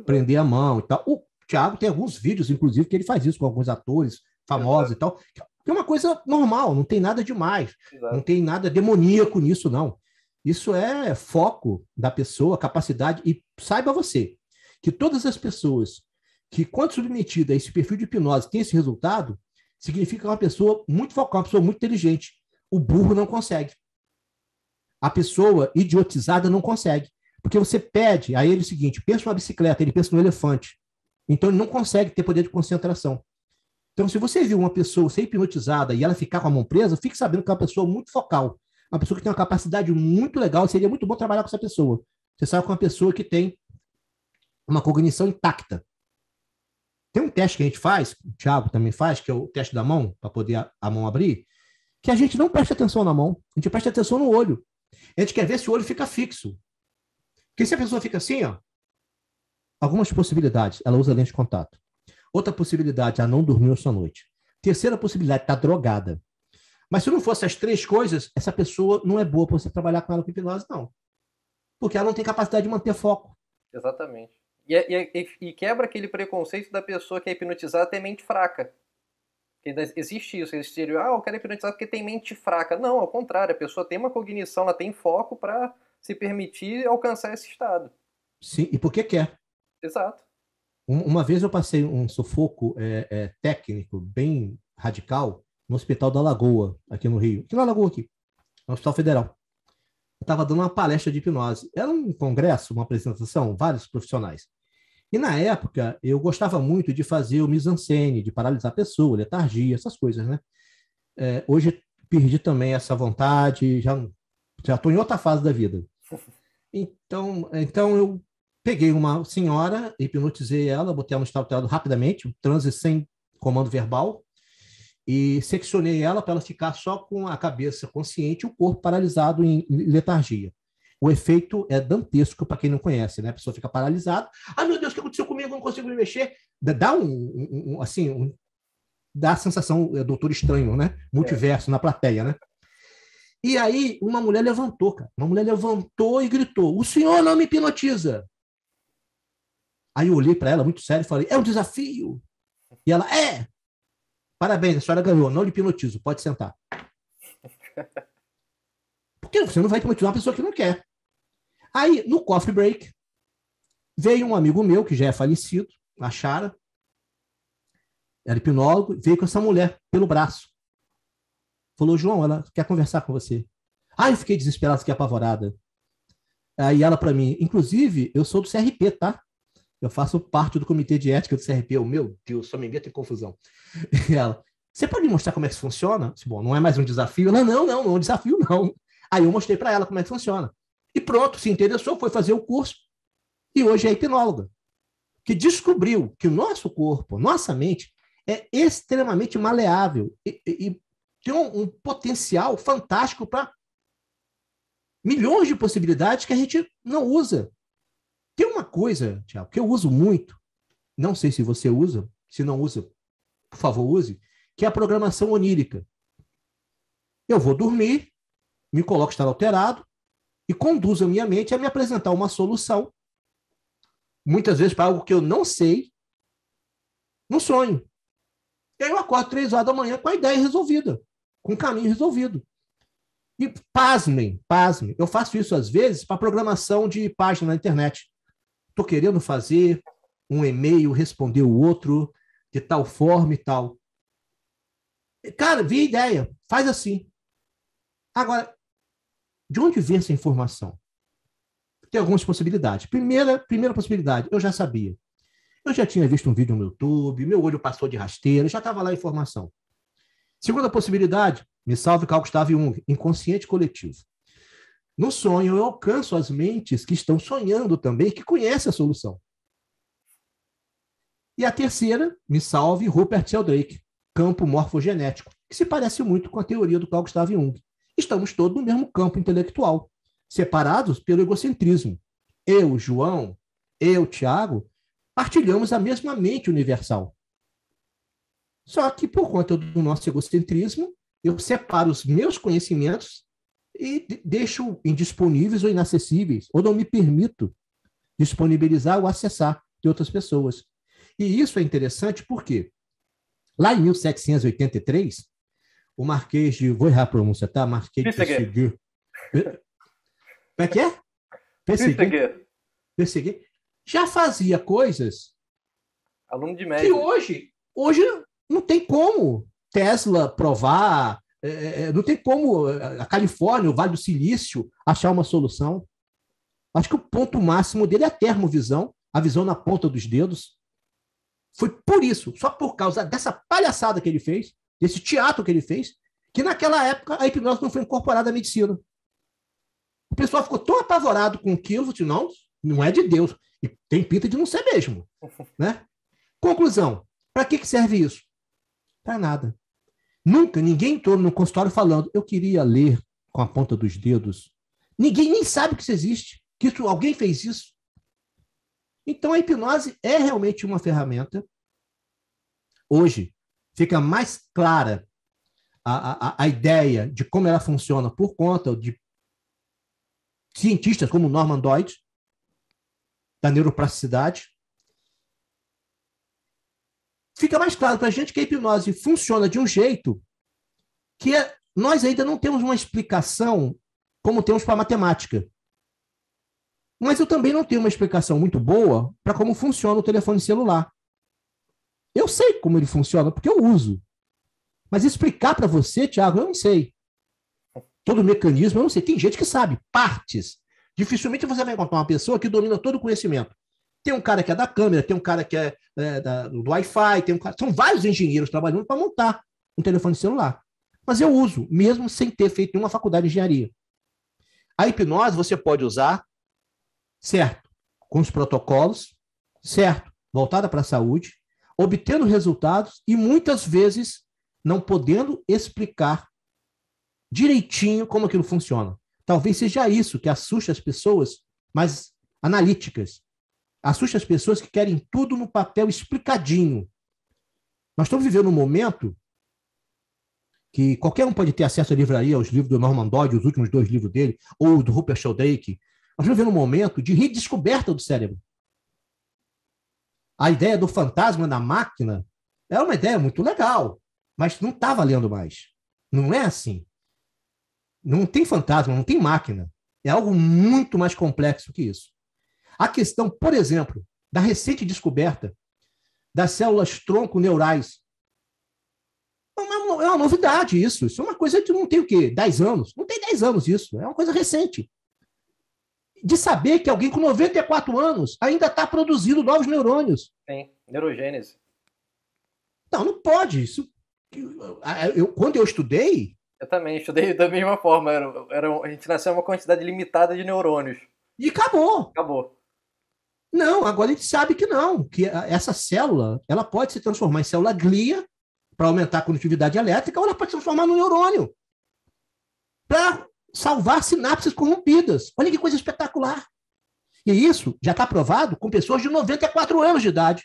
prender a mão e tal. O Thiago tem alguns vídeos, inclusive, que ele faz isso com alguns atores famosos Exato. e tal, que é uma coisa normal, não tem nada demais, Exato. não tem nada demoníaco nisso, não. Isso é foco da pessoa, capacidade, e saiba você que todas as pessoas que, quando submetida a esse perfil de hipnose, tem esse resultado, significa é uma pessoa muito focada, uma pessoa muito inteligente. O burro não consegue a pessoa idiotizada não consegue. Porque você pede a ele o seguinte: pensa numa bicicleta, ele pensa no elefante. Então ele não consegue ter poder de concentração. Então, se você viu uma pessoa ser hipnotizada e ela ficar com a mão presa, fique sabendo que é uma pessoa muito focal. Uma pessoa que tem uma capacidade muito legal, seria muito bom trabalhar com essa pessoa. Você sabe que é uma pessoa que tem uma cognição intacta. Tem um teste que a gente faz, o Thiago também faz, que é o teste da mão, para poder a mão abrir, que a gente não presta atenção na mão, a gente presta atenção no olho. A gente quer ver se o olho fica fixo. Porque se a pessoa fica assim, ó, algumas possibilidades, ela usa lente de contato. Outra possibilidade, ela não dormiu essa noite. Terceira possibilidade, está drogada. Mas se não fosse as três coisas, essa pessoa não é boa para você trabalhar com ela com hipnose, não. Porque ela não tem capacidade de manter foco. Exatamente. E, é, é, e, e quebra aquele preconceito da pessoa que é hipnotizada ter mente fraca existe isso, existe ele, ah, eu quero hipnotizar porque tem mente fraca. Não, ao contrário, a pessoa tem uma cognição, ela tem foco para se permitir alcançar esse estado. Sim, e porque quer. É? Exato. Uma vez eu passei um sufoco é, é, técnico bem radical no Hospital da Lagoa, aqui no Rio. Aqui na Lagoa, aqui. No Hospital Federal. Eu estava dando uma palestra de hipnose. Era um congresso, uma apresentação, vários profissionais. E na época, eu gostava muito de fazer o mise-en-scène, de paralisar a pessoa, letargia, essas coisas, né? É, hoje perdi também essa vontade, já já estou em outra fase da vida. Então, então eu peguei uma senhora, hipnotizei ela, botei ela no estado alterado rapidamente, um transe sem comando verbal, e seccionei ela para ela ficar só com a cabeça consciente e o corpo paralisado em letargia o efeito é dantesco para quem não conhece, né? A pessoa fica paralisada. Ah, meu Deus, o que aconteceu comigo? Eu não consigo me mexer. Dá um, um, um assim, um, dá a sensação é, doutor estranho, né? Multiverso é. na plateia, né? E aí uma mulher levantou, cara. Uma mulher levantou e gritou: "O senhor não me hipnotiza". Aí eu olhei para ela muito sério e falei: "É um desafio". E ela: "É". Parabéns, a senhora ganhou. Não lhe hipnotizo, pode sentar. Porque você não vai hipnotizar uma pessoa que não quer. Aí, no coffee break, veio um amigo meu, que já é falecido, a Chara, era hipnólogo, veio com essa mulher pelo braço. Falou, João, ela quer conversar com você. Ah, eu fiquei desesperado, fiquei apavorada. Aí ela para mim, inclusive, eu sou do CRP, tá? Eu faço parte do comitê de ética do CRP. Eu, meu Deus, só me meto em confusão. E ela, você pode me mostrar como é que funciona? Bom, não é mais um desafio? Ela, não, não, não é um desafio, não. Aí eu mostrei para ela como é que funciona. E pronto, se interessou, foi fazer o curso e hoje é hipnóloga, que descobriu que o nosso corpo, nossa mente, é extremamente maleável e, e tem um, um potencial fantástico para milhões de possibilidades que a gente não usa. Tem uma coisa, Tiago, que eu uso muito, não sei se você usa, se não usa, por favor, use, que é a programação onírica. Eu vou dormir, me coloco estar alterado, e conduzo a minha mente a me apresentar uma solução, muitas vezes para algo que eu não sei, no sonho. E aí eu acordo três horas da manhã com a ideia resolvida, com o caminho resolvido. E pasmem, pasmem, eu faço isso às vezes para programação de página na internet. Estou querendo fazer um e-mail, responder o outro de tal forma e tal. Cara, vi ideia, faz assim. Agora, de onde vem essa informação? Tem algumas possibilidades. Primeira, primeira possibilidade, eu já sabia. Eu já tinha visto um vídeo no YouTube, meu olho passou de rasteira, já estava lá a informação. Segunda possibilidade, me salve Carl Gustav Jung, inconsciente coletivo. No sonho, eu alcanço as mentes que estão sonhando também, que conhecem a solução. E a terceira, me salve Rupert Sheldrake, campo morfogenético, que se parece muito com a teoria do Carl Gustav Jung estamos todos no mesmo campo intelectual, separados pelo egocentrismo. Eu, João, eu, Tiago, partilhamos a mesma mente universal. Só que, por conta do nosso egocentrismo, eu separo os meus conhecimentos e deixo indisponíveis ou inacessíveis, ou não me permito disponibilizar ou acessar de outras pessoas. E isso é interessante porque, lá em 1783, o Marquês de. Vou errar a pronúncia, tá? Marquês de Pesseguer. Como é que é? Pesseguer. Já fazia coisas. Aluno de média. Que hoje, hoje não tem como Tesla provar, é, é, é não tem como é, a Califórnia, o Vale do Silício, achar uma solução. Acho que o ponto máximo dele é a termovisão, a visão na ponta dos dedos. Foi por isso, só por causa dessa palhaçada que ele fez, desse teatro que ele fez, que naquela época a hipnose não foi incorporada à medicina. O pessoal ficou tão apavorado com aquilo, de assim, não, não é de Deus. E tem pinta de não ser mesmo. Né? Conclusão: para que, que serve isso? Para nada. Nunca ninguém entrou no consultório falando, eu queria ler com a ponta dos dedos. Ninguém nem sabe que isso existe, que isso, alguém fez isso. Então a hipnose é realmente uma ferramenta hoje fica mais clara a, a, a ideia de como ela funciona por conta de cientistas como Norman Deutsch, da neuroplasticidade. Fica mais claro para a gente que a hipnose funciona de um jeito que é, nós ainda não temos uma explicação como temos para a matemática. Mas eu também não tenho uma explicação muito boa para como funciona o telefone celular. Eu sei como ele funciona, porque eu uso. Mas explicar para você, Thiago, eu não sei. Todo o mecanismo, eu não sei. Tem gente que sabe, partes. Dificilmente você vai encontrar uma pessoa que domina todo o conhecimento. Tem um cara que é da câmera, tem um cara que é, é da, do Wi-Fi, tem um cara. São vários engenheiros trabalhando para montar um telefone celular. Mas eu uso, mesmo sem ter feito nenhuma faculdade de engenharia. A hipnose você pode usar, certo, com os protocolos, certo, voltada para a saúde, obtendo resultados e muitas vezes não podendo explicar direitinho como aquilo funciona. Talvez seja isso que assusta as pessoas mais analíticas. Assusta as pessoas que querem tudo no papel explicadinho. Nós estamos vivendo um momento que qualquer um pode ter acesso à livraria, aos livros do Norman Dodd, os últimos dois livros dele, ou do Rupert Sheldrake. Nós estamos vivendo um momento de redescoberta do cérebro a ideia do fantasma na máquina era é uma ideia muito legal, mas não está valendo mais. Não é assim. Não tem fantasma, não tem máquina. É algo muito mais complexo que isso. A questão, por exemplo, da recente descoberta das células tronco neurais. É, é uma, novidade isso. Isso é uma coisa que não tem o quê? 10 anos? Não tem 10 anos isso. É uma coisa recente de saber que alguém com 94 anos ainda está produzindo novos neurônios. Sim, neurogênese. Não, não pode. Isso, eu, quando eu estudei. Eu também estudei da mesma forma. Era, era, a gente nasceu uma quantidade limitada de neurônios. E acabou. Acabou. Não, agora a gente sabe que não, que essa célula ela pode se transformar em célula glia para aumentar a condutividade elétrica ou ela pode se transformar no neurônio para salvar sinapses corrompidas. Olha que coisa espetacular. E isso já está provado com pessoas de 94 anos de idade,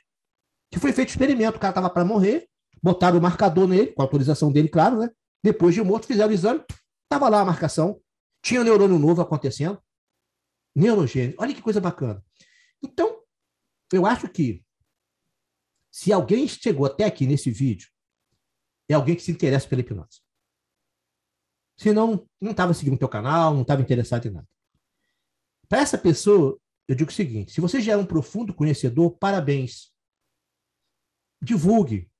que foi feito experimento. O cara estava para morrer, botaram o marcador nele, com a autorização dele, claro, né? Depois de morto, fizeram o exame, estava lá a marcação, tinha neurônio novo acontecendo, neurogênio. Olha que coisa bacana. Então, eu acho que se alguém chegou até aqui nesse vídeo, é alguém que se interessa pela hipnose. Senão, não estava seguindo o teu canal, não estava interessado em nada. Para essa pessoa, eu digo o seguinte: se você já é um profundo conhecedor, parabéns. Divulgue.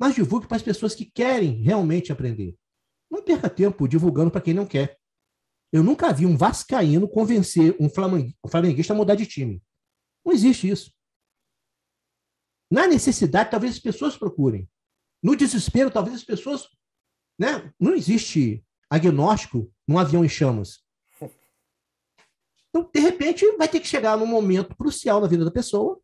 Mas divulgue para as pessoas que querem realmente aprender. Não perca tempo divulgando para quem não quer. Eu nunca vi um vascaíno convencer um flamenguista a mudar de time. Não existe isso. Na necessidade, talvez as pessoas procurem. No desespero, talvez as pessoas. Né? Não existe agnóstico num avião em chamas. Então, de repente, vai ter que chegar num momento crucial na vida da pessoa.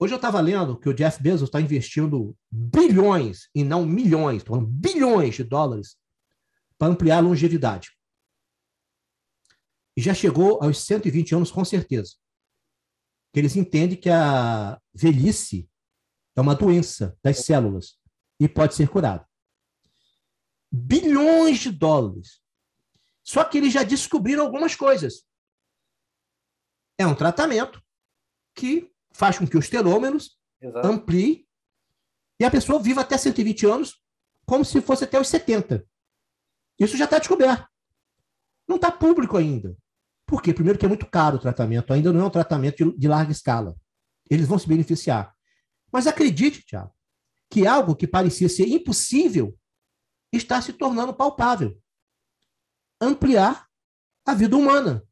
Hoje eu estava lendo que o Jeff Bezos está investindo bilhões, e não milhões, falando bilhões de dólares para ampliar a longevidade. E já chegou aos 120 anos, com certeza. Eles entendem que a velhice é uma doença das células e pode ser curada bilhões de dólares. Só que eles já descobriram algumas coisas. É um tratamento que faz com que os telômeros Exato. ampliem e a pessoa viva até 120 anos, como se fosse até os 70. Isso já está descoberto. Não está público ainda. Por quê? Primeiro que é muito caro o tratamento, ainda não é um tratamento de, de larga escala. Eles vão se beneficiar. Mas acredite, Tiago, que algo que parecia ser impossível está se tornando palpável. Ampliar a vida humana.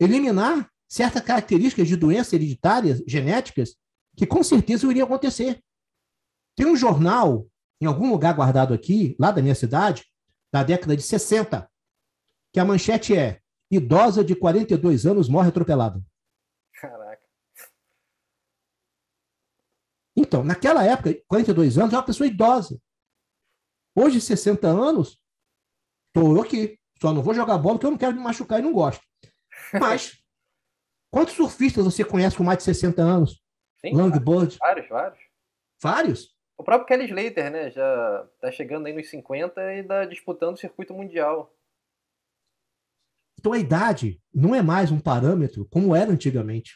Eliminar certas características de doenças hereditárias, genéticas, que com certeza iriam acontecer. Tem um jornal, em algum lugar guardado aqui, lá da minha cidade, da década de 60, que a manchete é: idosa de 42 anos morre atropelada. Caraca. Então, naquela época, 42 anos é uma pessoa idosa. Hoje, 60 anos, estou aqui. Só não vou jogar bola porque eu não quero me machucar e não gosto. Mas, quantos surfistas você conhece com mais de 60 anos? Sim, Longboard? Vários, vários. Vários? O próprio Kelly Slater, né? Já está chegando aí nos 50 e está disputando o circuito mundial. Então a idade não é mais um parâmetro como era antigamente.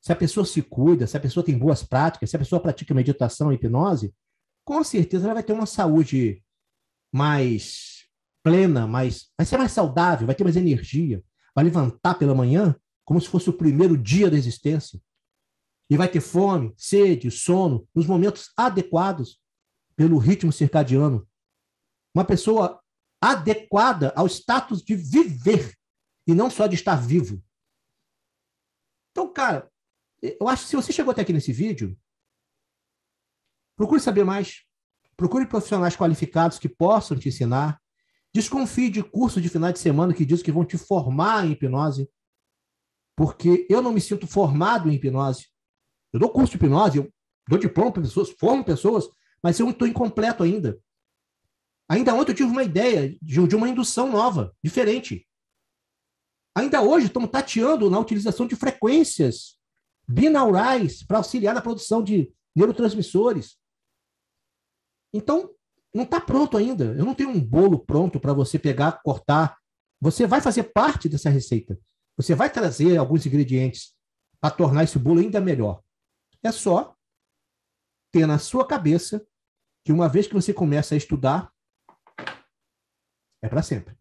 Se a pessoa se cuida, se a pessoa tem boas práticas, se a pessoa pratica meditação e hipnose, com certeza ela vai ter uma saúde mais plena, mais, vai ser mais saudável, vai ter mais energia, vai levantar pela manhã como se fosse o primeiro dia da existência. E vai ter fome, sede, sono, nos momentos adequados, pelo ritmo circadiano. Uma pessoa adequada ao status de viver, e não só de estar vivo. Então, cara, eu acho que se você chegou até aqui nesse vídeo, procure saber mais. Procure profissionais qualificados que possam te ensinar. Desconfie de curso de final de semana que diz que vão te formar em hipnose. Porque eu não me sinto formado em hipnose. Eu dou curso de hipnose, eu dou diploma para pessoas, formo pessoas, mas eu estou incompleto ainda. Ainda ontem eu tive uma ideia de uma indução nova, diferente. Ainda hoje estamos tateando na utilização de frequências binaurais para auxiliar na produção de neurotransmissores. Então, não está pronto ainda. Eu não tenho um bolo pronto para você pegar, cortar. Você vai fazer parte dessa receita. Você vai trazer alguns ingredientes para tornar esse bolo ainda melhor. É só ter na sua cabeça que uma vez que você começa a estudar, é para sempre.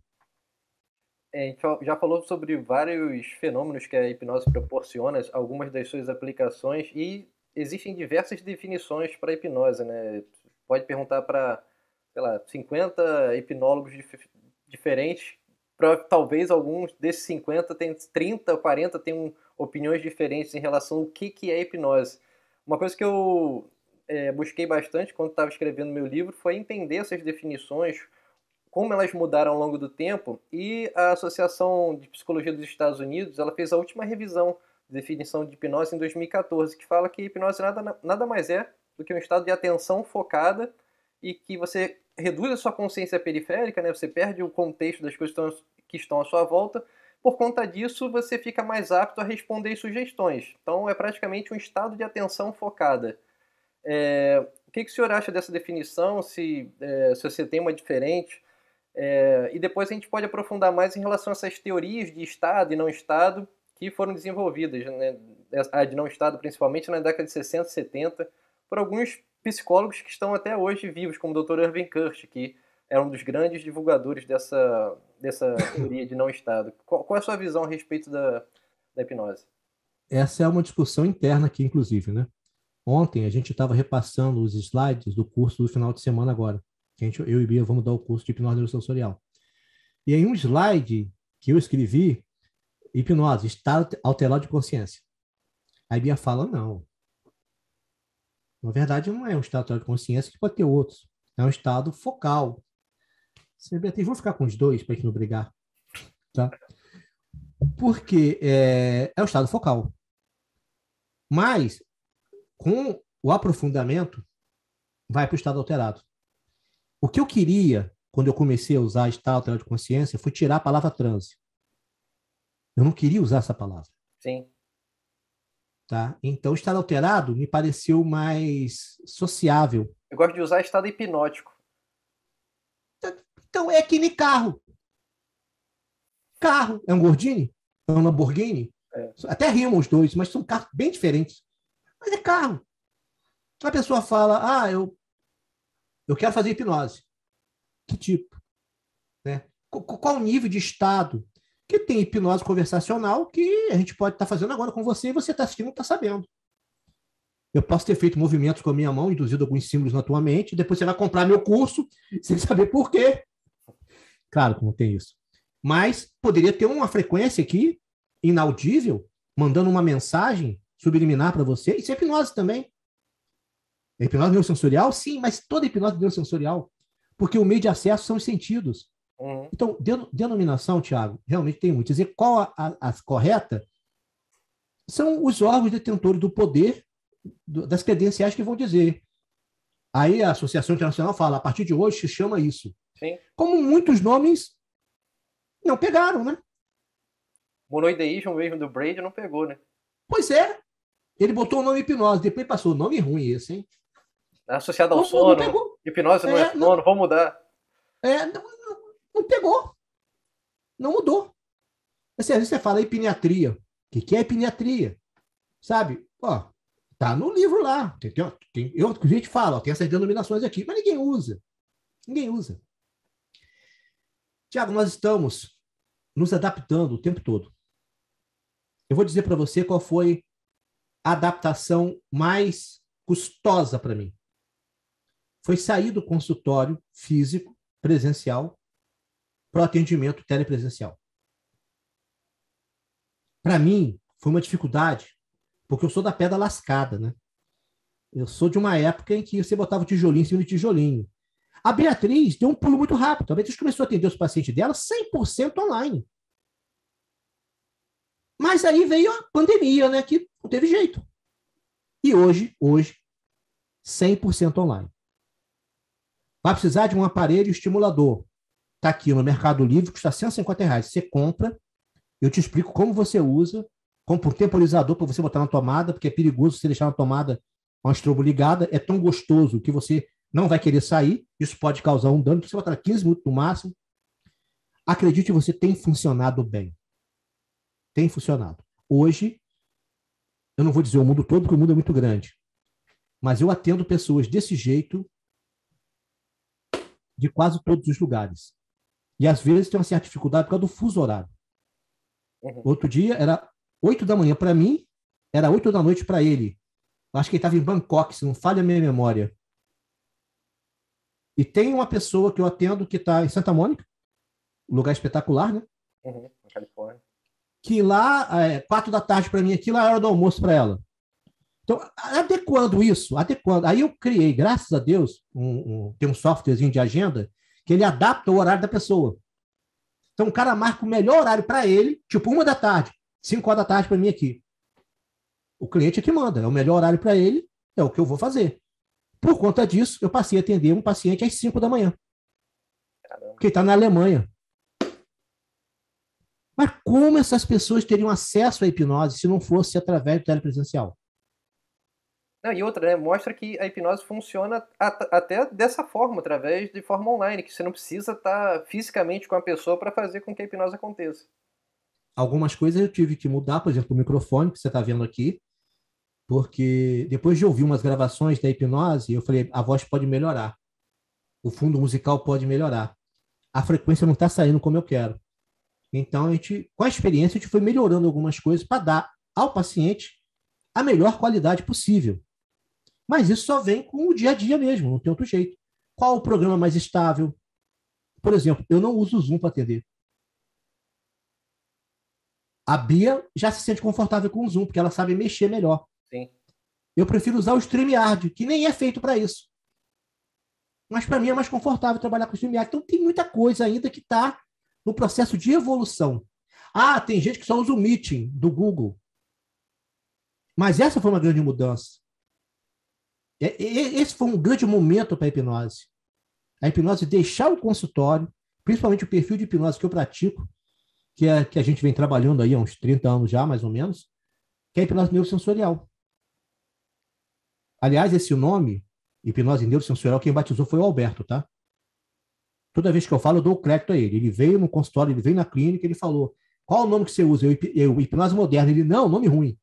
É, a gente já falou sobre vários fenômenos que a hipnose proporciona, algumas das suas aplicações, e existem diversas definições para hipnose, né? pode perguntar para, sei lá, 50 hipnólogos dif diferentes, pra, talvez alguns desses 50 tem 30, 40 tenham opiniões diferentes em relação ao que, que é hipnose. Uma coisa que eu é, busquei bastante quando estava escrevendo meu livro foi entender essas definições, como elas mudaram ao longo do tempo, e a Associação de Psicologia dos Estados Unidos ela fez a última revisão da definição de hipnose em 2014, que fala que hipnose nada, nada mais é do que um estado de atenção focada e que você reduz a sua consciência periférica, né? Você perde o contexto das coisas que estão à sua volta. Por conta disso, você fica mais apto a responder sugestões. Então, é praticamente um estado de atenção focada. É... o que, que o senhor acha dessa definição? Se, é... se você tem uma diferente? É... e depois a gente pode aprofundar mais em relação a essas teorias de Estado e não Estado que foram desenvolvidas, né? a de não Estado principalmente na década de 60, 70, por alguns psicólogos que estão até hoje vivos, como o Dr. Irving Kirsch, que era um dos grandes divulgadores dessa, dessa teoria de não-estado. Qual, qual, é a sua visão a respeito da, da hipnose? Essa é uma discussão interna aqui, inclusive, né? Ontem a gente estava repassando os slides do curso do final de semana agora. Que a gente, eu e Bia vamos dar o curso de hipnose neurosensorial. E em um slide que eu escrevi, hipnose, estado alterado de consciência. Aí Bia fala, não, na verdade, não é um estado de consciência que pode ter outros. É um estado focal. ter vamos ficar com os dois para a gente não brigar. Tá? Porque é, é o estado focal. Mas, com o aprofundamento, vai para o estado alterado. O que eu queria, quando eu comecei a usar estado alterado de consciência, foi tirar a palavra transe. Eu não queria usar essa palavra. Sim. Tá? Então, estado alterado me pareceu mais sociável. Eu gosto de usar estado hipnótico. Então, é aquele carro. Carro. É um Gordini? É um Lamborghini? É. Até rimam os dois, mas são carros bem diferentes. Mas é carro. a pessoa fala, ah, eu, eu quero fazer hipnose. Que tipo? Né? Qual o nível de estado que tem hipnose conversacional que a gente pode estar tá fazendo agora com você e você está assistindo e está sabendo. Eu posso ter feito movimentos com a minha mão, induzido alguns símbolos na tua mente, depois você vai comprar meu curso sem saber por quê. Claro que não tem isso. Mas poderia ter uma frequência aqui, inaudível, mandando uma mensagem subliminar para você. Isso é hipnose também. É hipnose neurosensorial? Sim, mas toda hipnose neurosensorial. Porque o meio de acesso são os sentidos. Uhum. Então, denominação, Tiago, realmente tem muito. E qual a, a, a, correta são os órgãos detentores do poder do, das credenciais que vão dizer. Aí a Associação Internacional fala, a partir de hoje se chama isso. Sim. Como muitos nomes não pegaram, né? Monoideísmo mesmo do Braid não pegou, né? Pois é. Ele botou o nome hipnose, depois passou. Nome ruim esse, hein? Associado ao não, sono. Não hipnose é, é, não é sono, não... vamos mudar. É, não, não pegou. Não mudou. Assim, às vezes você fala epiniatria. O que, que é epiniatria? Sabe? Ó, tá no livro lá. Tem, tem, tem, eu, a gente fala, ó, tem essas denominações aqui, mas ninguém usa. Ninguém usa. Tiago, nós estamos nos adaptando o tempo todo. Eu vou dizer para você qual foi a adaptação mais custosa para mim. Foi sair do consultório físico, presencial, para o atendimento telepresencial. Para mim, foi uma dificuldade, porque eu sou da pedra lascada, né? Eu sou de uma época em que você botava o tijolinho em cima do tijolinho. A Beatriz deu um pulo muito rápido. A Beatriz começou a atender os pacientes dela 100% online. Mas aí veio a pandemia, né? Que não teve jeito. E hoje, hoje, 100% online. Vai precisar de um aparelho estimulador. Está aqui no Mercado Livre, custa 150 reais. Você compra, eu te explico como você usa, como um temporizador para você botar na tomada, porque é perigoso você deixar na tomada uma estrobo ligada. É tão gostoso que você não vai querer sair, isso pode causar um dano, você botar 15 minutos no máximo. Acredite, você tem funcionado bem. Tem funcionado. Hoje, eu não vou dizer o mundo todo, porque o mundo é muito grande. Mas eu atendo pessoas desse jeito de quase todos os lugares. E às vezes tem uma certa dificuldade por causa do fuso horário. Uhum. Outro dia era oito da manhã para mim, era oito da noite para ele. Acho que ele estava em Bangkok, se não falha a minha memória. E tem uma pessoa que eu atendo que está em Santa Mônica, um lugar espetacular, né? Uhum, Califórnia. Que lá, é, quatro da tarde para mim aqui, lá é hora do almoço para ela. Então, adequando isso, adequando. Aí eu criei, graças a Deus, um, um, tem um softwarezinho de agenda que ele adapta o horário da pessoa. Então o cara marca o melhor horário para ele, tipo uma da tarde, cinco horas da tarde para mim aqui. O cliente é que manda, é o melhor horário para ele, é o que eu vou fazer. Por conta disso, eu passei a atender um paciente às cinco da manhã. Caramba. Que está na Alemanha. Mas como essas pessoas teriam acesso à hipnose se não fosse através do telepresencial? Não, e outra, né? Mostra que a hipnose funciona at até dessa forma, através de forma online, que você não precisa estar tá fisicamente com a pessoa para fazer com que a hipnose aconteça. Algumas coisas eu tive que mudar, por exemplo, o microfone que você está vendo aqui, porque depois de ouvir umas gravações da hipnose, eu falei, a voz pode melhorar, o fundo musical pode melhorar, a frequência não está saindo como eu quero. Então, a gente, com a experiência, a gente foi melhorando algumas coisas para dar ao paciente a melhor qualidade possível. Mas isso só vem com o dia a dia mesmo, não tem outro jeito. Qual o programa mais estável? Por exemplo, eu não uso o Zoom para atender. A Bia já se sente confortável com o Zoom, porque ela sabe mexer melhor. Sim. Eu prefiro usar o StreamYard, que nem é feito para isso. Mas para mim é mais confortável trabalhar com o StreamYard. Então tem muita coisa ainda que está no processo de evolução. Ah, tem gente que só usa o Meeting do Google. Mas essa foi uma grande mudança. É, é, é, esse foi um grande momento para a hipnose. A hipnose deixar o consultório, principalmente o perfil de hipnose que eu pratico, que, é, que a gente vem trabalhando aí há uns 30 anos já, mais ou menos, que é a hipnose neurosensorial. Aliás, esse nome, hipnose neurosensorial, quem batizou foi o Alberto, tá? Toda vez que eu falo, eu dou crédito a ele. Ele veio no consultório, ele veio na clínica, ele falou: qual o nome que você usa? Eu, eu hipnose moderna. Ele, não, nome ruim.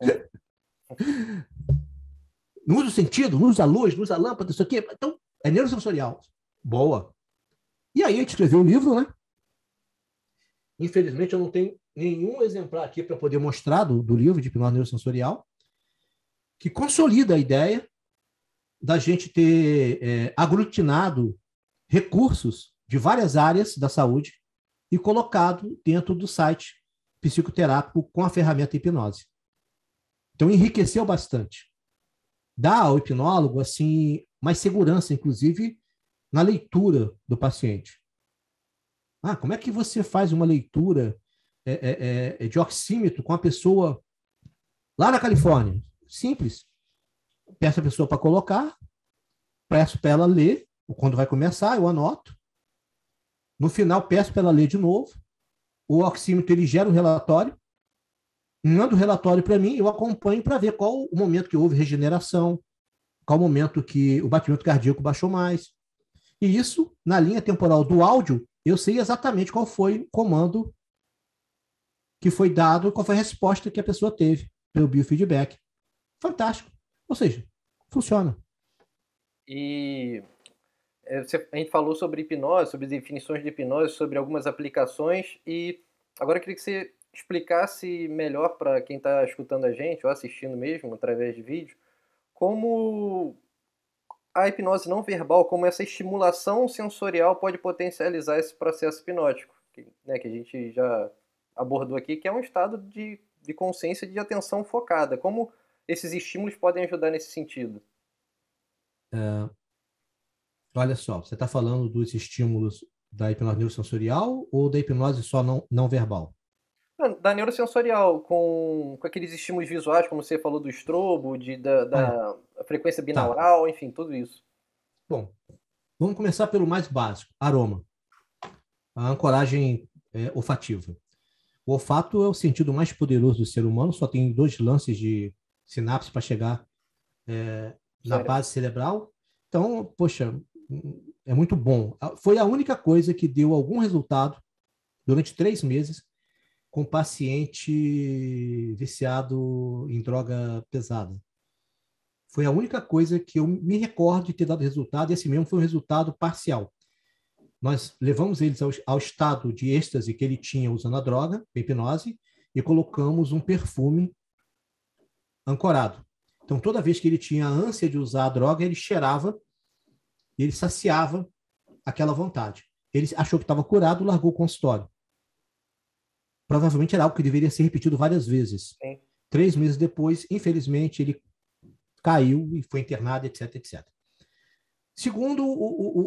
Não usa o sentido, não usa a luz, não usa a lâmpada, isso aqui. Então, é neurosensorial. Boa. E aí a gente escreveu um livro, né? Infelizmente, eu não tenho nenhum exemplar aqui para poder mostrar do, do livro de hipnose neurosensorial, que consolida a ideia da gente ter é, aglutinado recursos de várias áreas da saúde e colocado dentro do site psicoterápico com a ferramenta hipnose. Então enriqueceu bastante dá ao hipnólogo assim mais segurança, inclusive na leitura do paciente. Ah, como é que você faz uma leitura é, é, é, é de oxímetro com a pessoa lá na Califórnia? Simples. Peço a pessoa para colocar, peço para ela ler, quando vai começar, eu anoto. No final, peço para ela ler de novo. O oxímetro ele gera o um relatório manda o relatório para mim, eu acompanho para ver qual o momento que houve regeneração, qual o momento que o batimento cardíaco baixou mais. E isso, na linha temporal do áudio, eu sei exatamente qual foi o comando que foi dado, qual foi a resposta que a pessoa teve pelo biofeedback. Fantástico. Ou seja, funciona. E é, a gente falou sobre hipnose, sobre definições de hipnose, sobre algumas aplicações, e agora eu queria que você explicasse melhor para quem está escutando a gente ou assistindo mesmo através de vídeo, como a hipnose não verbal, como essa estimulação sensorial pode potencializar esse processo hipnótico, que, né, que a gente já abordou aqui, que é um estado de, de consciência de atenção focada. Como esses estímulos podem ajudar nesse sentido? É, olha só, você está falando dos estímulos da hipnose neurosensorial ou da hipnose só não, não verbal? Da neurosensorial, com, com aqueles estímulos visuais, como você falou do estrobo, de, da, da é. frequência tá. binaural, tá. enfim, tudo isso. Bom, vamos começar pelo mais básico, aroma. A ancoragem é, olfativa. O olfato é o sentido mais poderoso do ser humano, só tem dois lances de sinapse para chegar é, na Sério? base cerebral. Então, poxa, é muito bom. Foi a única coisa que deu algum resultado durante três meses com paciente viciado em droga pesada. Foi a única coisa que eu me recordo de ter dado resultado, e esse mesmo foi um resultado parcial. Nós levamos eles ao, ao estado de êxtase que ele tinha usando a droga, a hipnose, e colocamos um perfume ancorado. Então, toda vez que ele tinha ânsia de usar a droga, ele cheirava e ele saciava aquela vontade. Ele achou que estava curado, largou o consultório provavelmente era algo que deveria ser repetido várias vezes. Sim. Três meses depois, infelizmente, ele caiu e foi internado, etc, etc. Segundo o, o,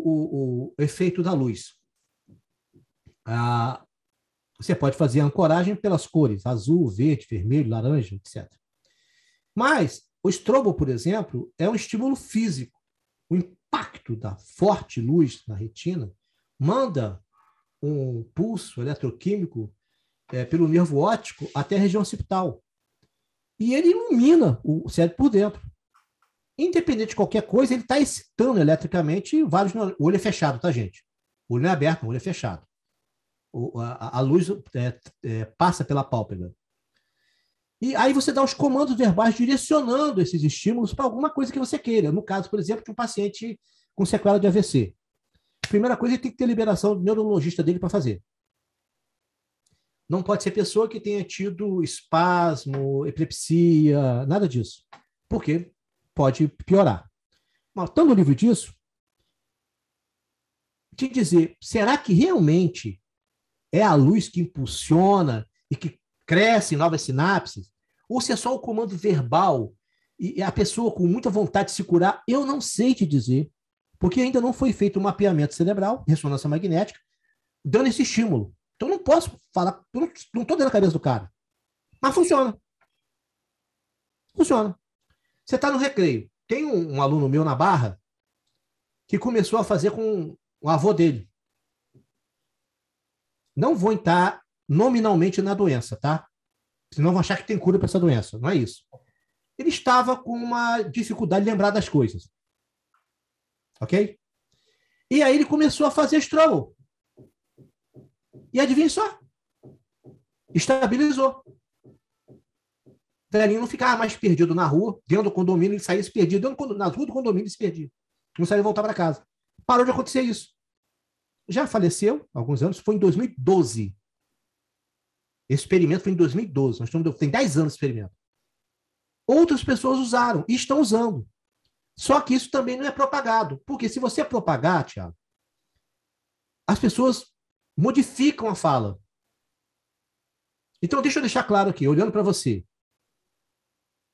o, o efeito da luz, ah, você pode fazer a ancoragem pelas cores, azul, verde, vermelho, laranja, etc. Mas o estrobo, por exemplo, é um estímulo físico. O impacto da forte luz na retina manda um pulso eletroquímico é, pelo nervo óptico até a região occipital. E ele ilumina o cérebro por dentro. Independente de qualquer coisa, ele está excitando eletricamente vários. O olho é fechado, tá, gente? O olho não é aberto, o olho é fechado. O, a, a, luz é, é, passa pela pálpebra. E aí você dá os comandos verbais direcionando esses estímulos para alguma coisa que você queira. No caso, por exemplo, de um paciente com sequela de AVC. Primeira coisa, ele tem que ter liberação do neurologista dele para fazer. Não pode ser pessoa que tenha tido espasmo, epilepsia, nada disso, porque pode piorar. Mas, estando então, livre disso, te dizer, será que realmente é a luz que impulsiona e que cresce novas sinapses? Ou se é só o comando verbal e a pessoa com muita vontade de se curar? Eu não sei te dizer, porque ainda não foi feito o um mapeamento cerebral, ressonância magnética, dando esse estímulo. Então não posso falar, não, não tô dentro da cabeça do cara. Mas funciona. Funciona. Você está no recreio. Tem um, um, aluno meu na Barra que começou a fazer com o avô dele. Não vou entrar nominalmente na doença, tá? Senão vão achar que tem cura para essa doença. Não é isso. Ele estava com uma dificuldade de lembrar das coisas. Ok? E aí ele começou a fazer stroll. E adivinha só? Estabilizou. O velhinho não ficava mais perdido na rua, dentro do condomínio, ele saía se perdido, dentro do, na rua do condomínio ele se perdia. Não saía voltar para casa. Parou de acontecer isso. Já faleceu, alguns anos, foi em 2012. Esse experimento foi em 2012. Nós estamos, tem 10 anos de experimento. Outras pessoas usaram e estão usando. Só que isso também não é propagado. Porque se você propagar, Tiago, as pessoas modificam a fala. Então, deixa eu deixar claro aqui, olhando para você.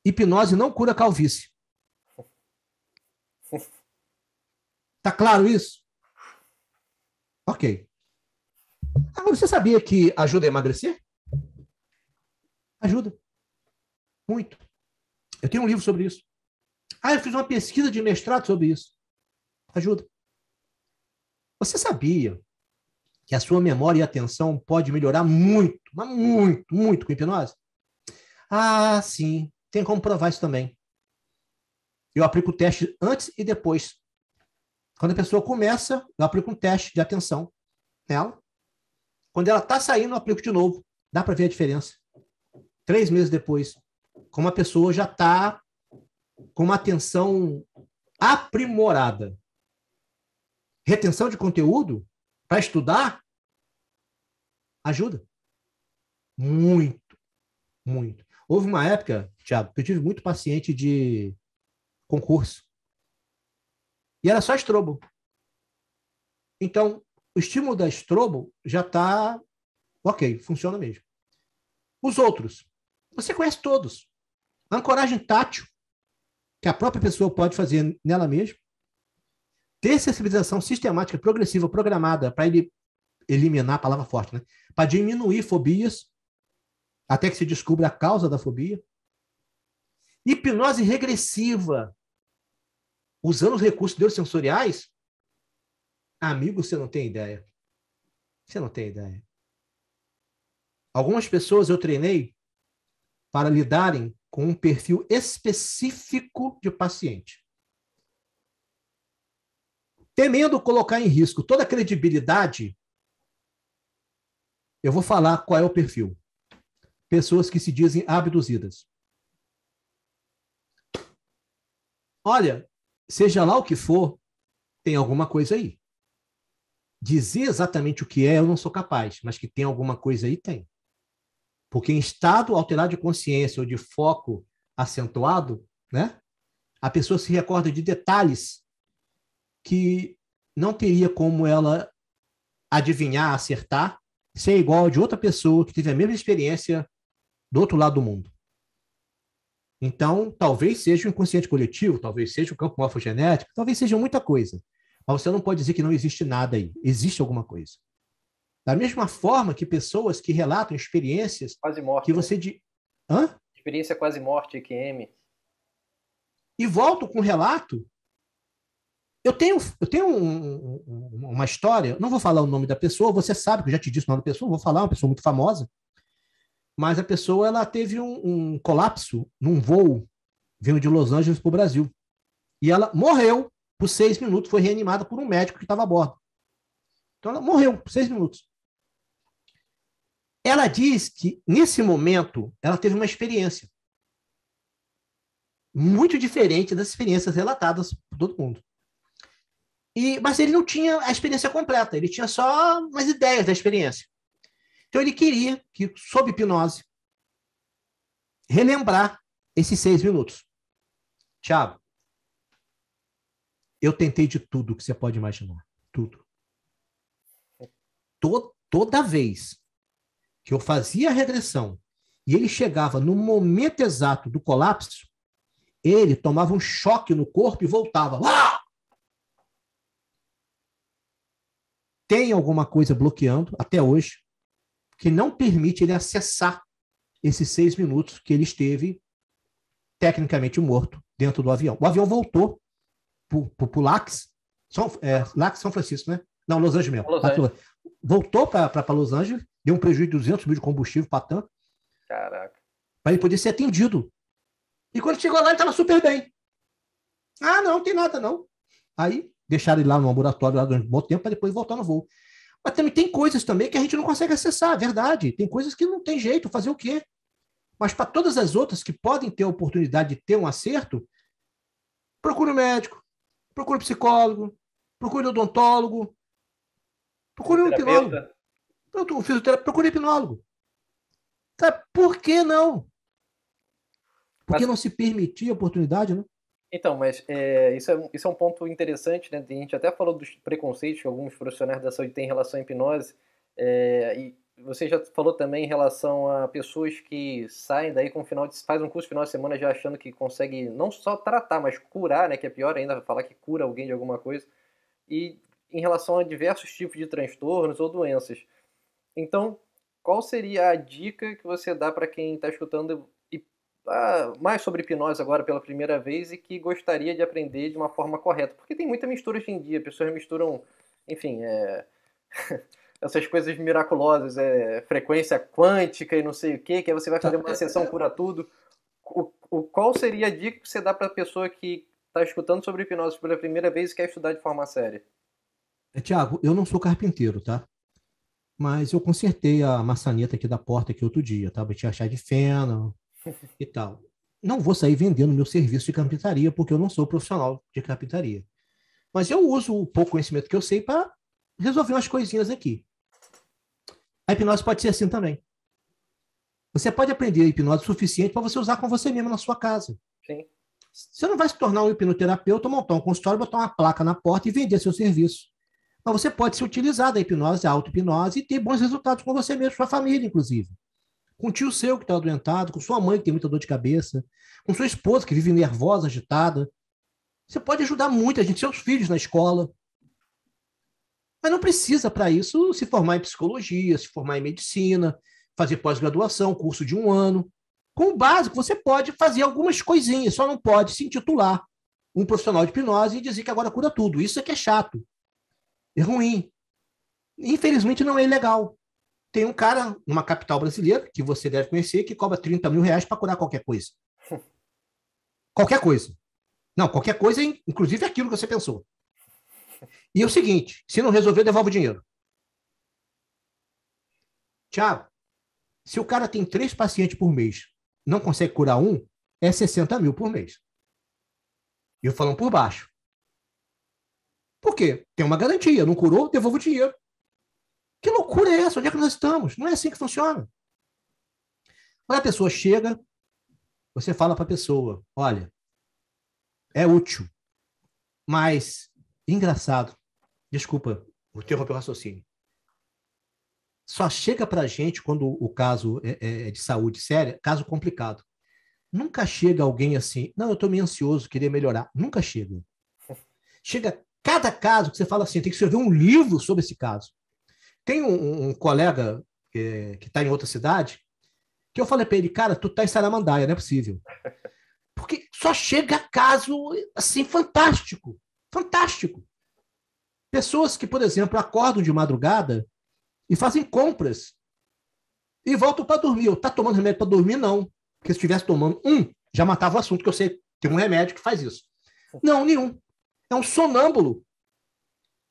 Hipnose não cura calvície. Tá claro isso? Ok. Agora, você sabia que ajuda a emagrecer? Ajuda. Muito. Eu tenho um livro sobre isso. Ah, eu fiz uma pesquisa de mestrado sobre isso. Ajuda. Você sabia que a sua memória e atenção pode melhorar muito, mas muito, muito com hipnose? Ah, sim, tem como provar isso também. Eu aplico o teste antes e depois. Quando a pessoa começa, eu aplico um teste de atenção nela. Quando ela está saindo, eu aplico de novo. Dá para ver a diferença. Três meses depois, como a pessoa já está com uma atenção aprimorada. Retenção de conteúdo para estudar, ajuda. Muito, muito. Houve uma época, Tiago, que eu tive muito paciente de concurso. E era só estrobo. Então, o estímulo da estrobo já está ok, funciona mesmo. Os outros, você conhece todos. A ancoragem tátil, que a própria pessoa pode fazer nela mesma ter sensibilização sistemática, progressiva, programada, para ele eliminar a palavra forte, né? Para diminuir fobias, até que se descubra a causa da fobia. Hipnose regressiva, usando os recursos neurosensoriais. Amigo, você não tem ideia. Você não tem ideia. Algumas pessoas eu treinei para lidarem com um perfil específico de paciente temendo colocar em risco toda a credibilidade, eu vou falar qual é o perfil. Pessoas que se dizem abduzidas. Olha, seja lá o que for, tem alguma coisa aí. Dizer exatamente o que é, eu não sou capaz, mas que tem alguma coisa aí, tem. Porque em estado alterado de consciência ou de foco acentuado, né? A pessoa se recorda de detalhes que não teria como ela adivinhar, acertar, ser igual a de outra pessoa que teve a mesma experiência do outro lado do mundo. Então, talvez seja o inconsciente coletivo, talvez seja o campo morfogenético, talvez seja muita coisa. Mas você não pode dizer que não existe nada aí. Existe alguma coisa. Da mesma forma que pessoas que relatam experiências quase morte, que né? você de Hã? Experiência quase morte, EQM. E volto com o relato eu tenho, eu tenho um, um, uma história, não vou falar o nome da pessoa, você sabe que eu já te disse o nome da pessoa, vou falar, uma pessoa muito famosa, mas a pessoa ela teve um, um colapso num voo vindo de Los Angeles para o Brasil. E ela morreu por seis minutos, foi reanimada por um médico que estava a bordo. Então ela morreu por seis minutos. Ela diz que nesse momento ela teve uma experiência muito diferente das experiências relatadas por todo mundo. E, mas ele não tinha a experiência completa, ele tinha só umas ideias da experiência. Então ele queria que, sob hipnose, relembrar esses seis minutos. Tiago, eu tentei de tudo que você pode imaginar. Tudo. toda vez que eu fazia a regressão e ele chegava no momento exato do colapso, ele tomava um choque no corpo e voltava. Uau! tem alguma coisa bloqueando até hoje que não permite ele acessar esses seis minutos que ele esteve tecnicamente morto dentro do avião. O avião voltou para o LAX, São, é, LAX São Francisco, né? Não, Los Angeles mesmo. Los Angeles. Voltou para Los Angeles, deu um prejuízo de 200 mil de combustível para tanto. Caraca. Para ele poder ser atendido. E quando chegou lá, ele estava super bem. Ah, não, não tem nada, não. Aí deixar ele lá no laboratório lá durante um bom tempo para depois voltar no voo. Mas também tem coisas também que a gente não consegue acessar, verdade. Tem coisas que não tem jeito, fazer o quê? Mas para todas as outras que podem ter a oportunidade de ter um acerto, procure um médico, procure um psicólogo, procure um odontólogo, procure um hipnólogo. Pronto, um fisioterapeuta, procure um hipnólogo. Tá, por que não? Porque Mas... não se permitir a oportunidade, né? Então, mas é, isso, é, isso é um ponto interessante, né? A gente até falou dos preconceitos que alguns profissionais da saúde têm em relação à hipnose. É, e você já falou também em relação a pessoas que saem daí com o final de, faz um curso final de semana já achando que consegue não só tratar, mas curar, né? Que é pior ainda falar que cura alguém de alguma coisa. E em relação a diversos tipos de transtornos ou doenças. Então, qual seria a dica que você dá para quem está escutando Tá mais sobre hipnose agora pela primeira vez e que gostaria de aprender de uma forma correta. Porque tem muita mistura hoje em dia, pessoas misturam, enfim, é... essas coisas miraculosas, é frequência quântica e não sei o que, que aí você vai fazer uma sessão cura tudo. O, o, qual seria a dica que você dá para a pessoa que está escutando sobre hipnose pela primeira vez e quer estudar de forma séria? É, Tiago, eu não sou carpinteiro, tá? Mas eu consertei a maçaneta aqui da porta aqui outro dia, tá? Bati chá de feno, e tal. Não vou sair vendendo meu serviço de carpintaria, porque eu não sou profissional de carpintaria. Mas eu uso o pouco conhecimento que eu sei para resolver umas coisinhas aqui. A hipnose pode ser assim também. Você pode aprender a hipnose suficiente para você usar com você mesmo na sua casa. Sim. Você não vai se tornar um hipnoterapeuta, montar um consultório, botar uma placa na porta e vender seu serviço. Mas você pode se utilizar da hipnose, a auto-hipnose e ter bons resultados com você mesmo, sua família, inclusive com o tio seu que está adoentado, com sua mãe que tem muita dor de cabeça, com sua esposa que vive nervosa, agitada. Você pode ajudar muito a gente, seus filhos na escola. Mas não precisa para isso se formar em psicologia, se formar em medicina, fazer pós-graduação, curso de um ano. Com o básico, você pode fazer algumas coisinhas, só não pode se intitular um profissional de hipnose e dizer que agora cura tudo. Isso é que é chato. É ruim. Infelizmente, não é legal. Tem um cara, numa capital brasileira, que você deve conhecer, que cobra 30 mil reais para curar qualquer coisa. qualquer coisa. Não, qualquer coisa, inclusive aquilo que você pensou. E é o seguinte: se não resolver, devolve o dinheiro. Tiago, se o cara tem três pacientes por mês, não consegue curar um, é 60 mil por mês. E eu falando por baixo. Por quê? Tem uma garantia. Não curou, devolvo o dinheiro. Que loucura é essa? Onde é que nós estamos? Não é assim que funciona. Quando a pessoa chega, você fala para a pessoa: olha, é útil, mas engraçado. Desculpa interromper o raciocínio. Só chega para a gente quando o caso é, é, é de saúde séria, caso complicado. Nunca chega alguém assim, não, eu estou meio ansioso, queria melhorar. Nunca chega. Chega cada caso que você fala assim, tem que escrever um livro sobre esse caso. Tem um, um colega que está em outra cidade que eu falei para ele, cara, tu tá em Saramandaia, não é possível. Porque só chega caso assim fantástico, fantástico. Pessoas que, por exemplo, acordam de madrugada e fazem compras e voltam para dormir. Eu tá tomando remédio para dormir não, porque se estivesse tomando um, já matava o assunto que eu sei, tem um remédio que faz isso. Não, nenhum. É um sonâmbulo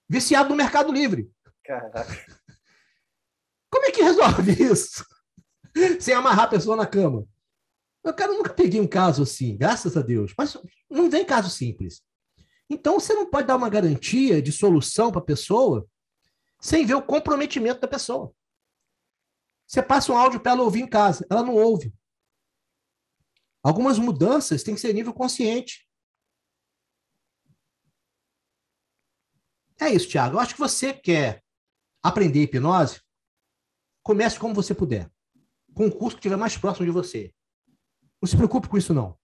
viciado no Mercado Livre. Caraca. Como é que resolve isso? Sem amarrar a pessoa na cama. Eu, cara, nunca peguei um caso assim, graças a Deus. Mas não tem caso simples. Então, você não pode dar uma garantia de solução para a pessoa sem ver o comprometimento da pessoa. Você passa um áudio para ela ouvir em casa, ela não ouve. Algumas mudanças têm que ser nível consciente. É isso, Thiago. Eu acho que você quer aprender hipnose, Comece como você puder, com o um curso que estiver mais próximo de você. Não se preocupe com isso, não.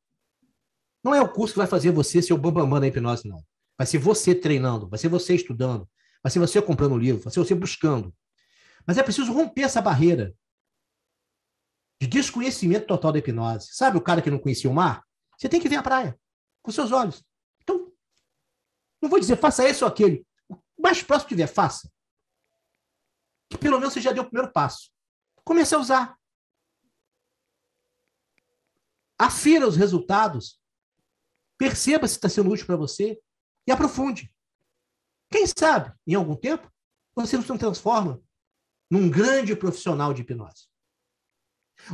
Não é o curso que vai fazer você ser o bambambam da hipnose, não. Vai ser você treinando, vai ser você estudando, vai ser você comprando o livro, vai ser você buscando. Mas é preciso romper essa barreira de desconhecimento total da hipnose. Sabe o cara que não conhecia o mar? Você tem que ver a praia com seus olhos. Então, não vou dizer faça isso ou aquele. O mais próximo que tiver, faça que pelo menos você já deu o primeiro passo. Comece a usar. Afira os resultados. Perceba se está sendo útil para você e aprofunde. Quem sabe, em algum tempo, você não se transforma num grande profissional de hipnose.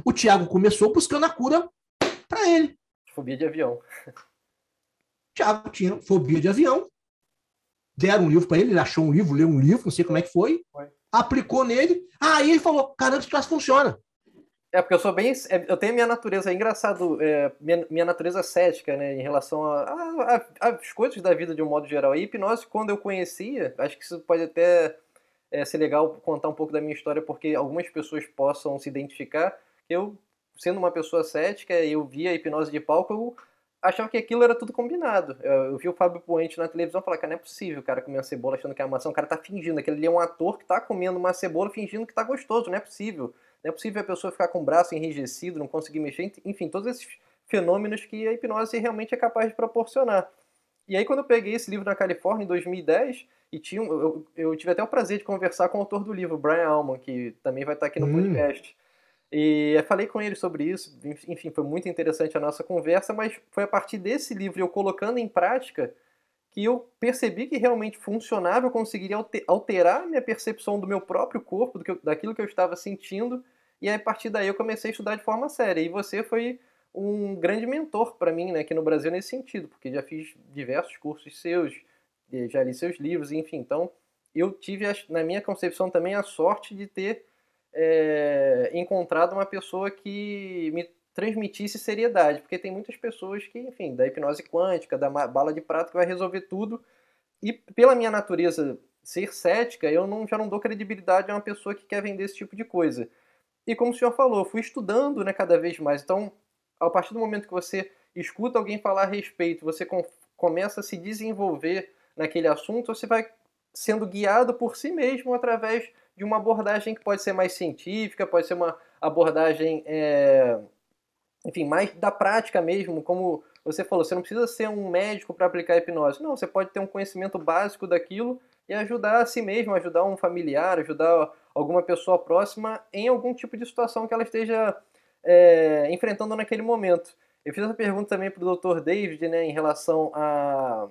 O Tiago começou buscando a cura para ele. Fobia de avião. Tiago tinha fobia de avião. Deram um livro para ele, ele achou um livro, leu um livro, não sei como é que foi. foi aplicou nele, aí ele falou: caramba, esse troço funciona. É, porque eu sou bem. É, eu tenho minha natureza, é engraçado, é, minha, minha, natureza cética, né, em relação às coisas da vida de um modo geral. A hipnose, quando eu conhecia, acho que isso pode até é, ser legal contar um pouco da minha história, porque algumas pessoas possam se identificar. Eu, sendo uma pessoa cética, eu via a hipnose de palco, eu achava que aquilo era tudo combinado. Eu, eu vi o Fábio Puente na televisão falar, cara, não é possível o cara comer uma cebola achando que é uma maçã. O cara tá fingindo, aquele ali é um ator que tá comendo uma cebola fingindo que tá gostoso, não é possível. Não é possível a pessoa ficar com o braço enrijecido, não conseguir mexer, enfim, todos esses fenômenos que a hipnose realmente é capaz de proporcionar. E aí quando eu peguei esse livro na Califórnia em 2010, e tinha, eu, eu tive até o prazer de conversar com o autor do livro, Brian Alman, que também vai estar aqui no hum. podcast. E falei com ele sobre isso, enfim, foi muito interessante a nossa conversa, mas foi a partir desse livro, eu colocando em prática, que eu percebi que realmente funcionava, eu conseguiria alterar minha percepção do meu próprio corpo, do que eu, daquilo que eu estava sentindo, e aí, a partir daí eu comecei a estudar de forma séria. E você foi um grande mentor para mim né, aqui no Brasil nesse sentido, porque já fiz diversos cursos seus, eh, já li seus livros, enfim, então eu tive, na minha concepção também, a sorte de ter é, encontrado uma pessoa que me transmitisse seriedade, porque tem muitas pessoas que, enfim, da hipnose quântica, da bala de prato que vai resolver tudo. E pela minha natureza ser cética, eu não, já não dou credibilidade a uma pessoa que quer vender esse tipo de coisa. E como o senhor falou, fui estudando né, cada vez mais. Então, a partir do momento que você escuta alguém falar a respeito, você com, começa a se desenvolver naquele assunto, você vai sendo guiado por si mesmo através de uma abordagem que pode ser mais científica, pode ser uma abordagem, é, enfim, mais da prática mesmo, como você falou, você não precisa ser um médico para aplicar hipnose. Não, você pode ter um conhecimento básico daquilo e ajudar a si mesmo, ajudar um familiar, ajudar alguma pessoa próxima em algum tipo de situação que ela esteja é, enfrentando naquele momento. Eu fiz essa pergunta também para o Dr. David, né, em relação a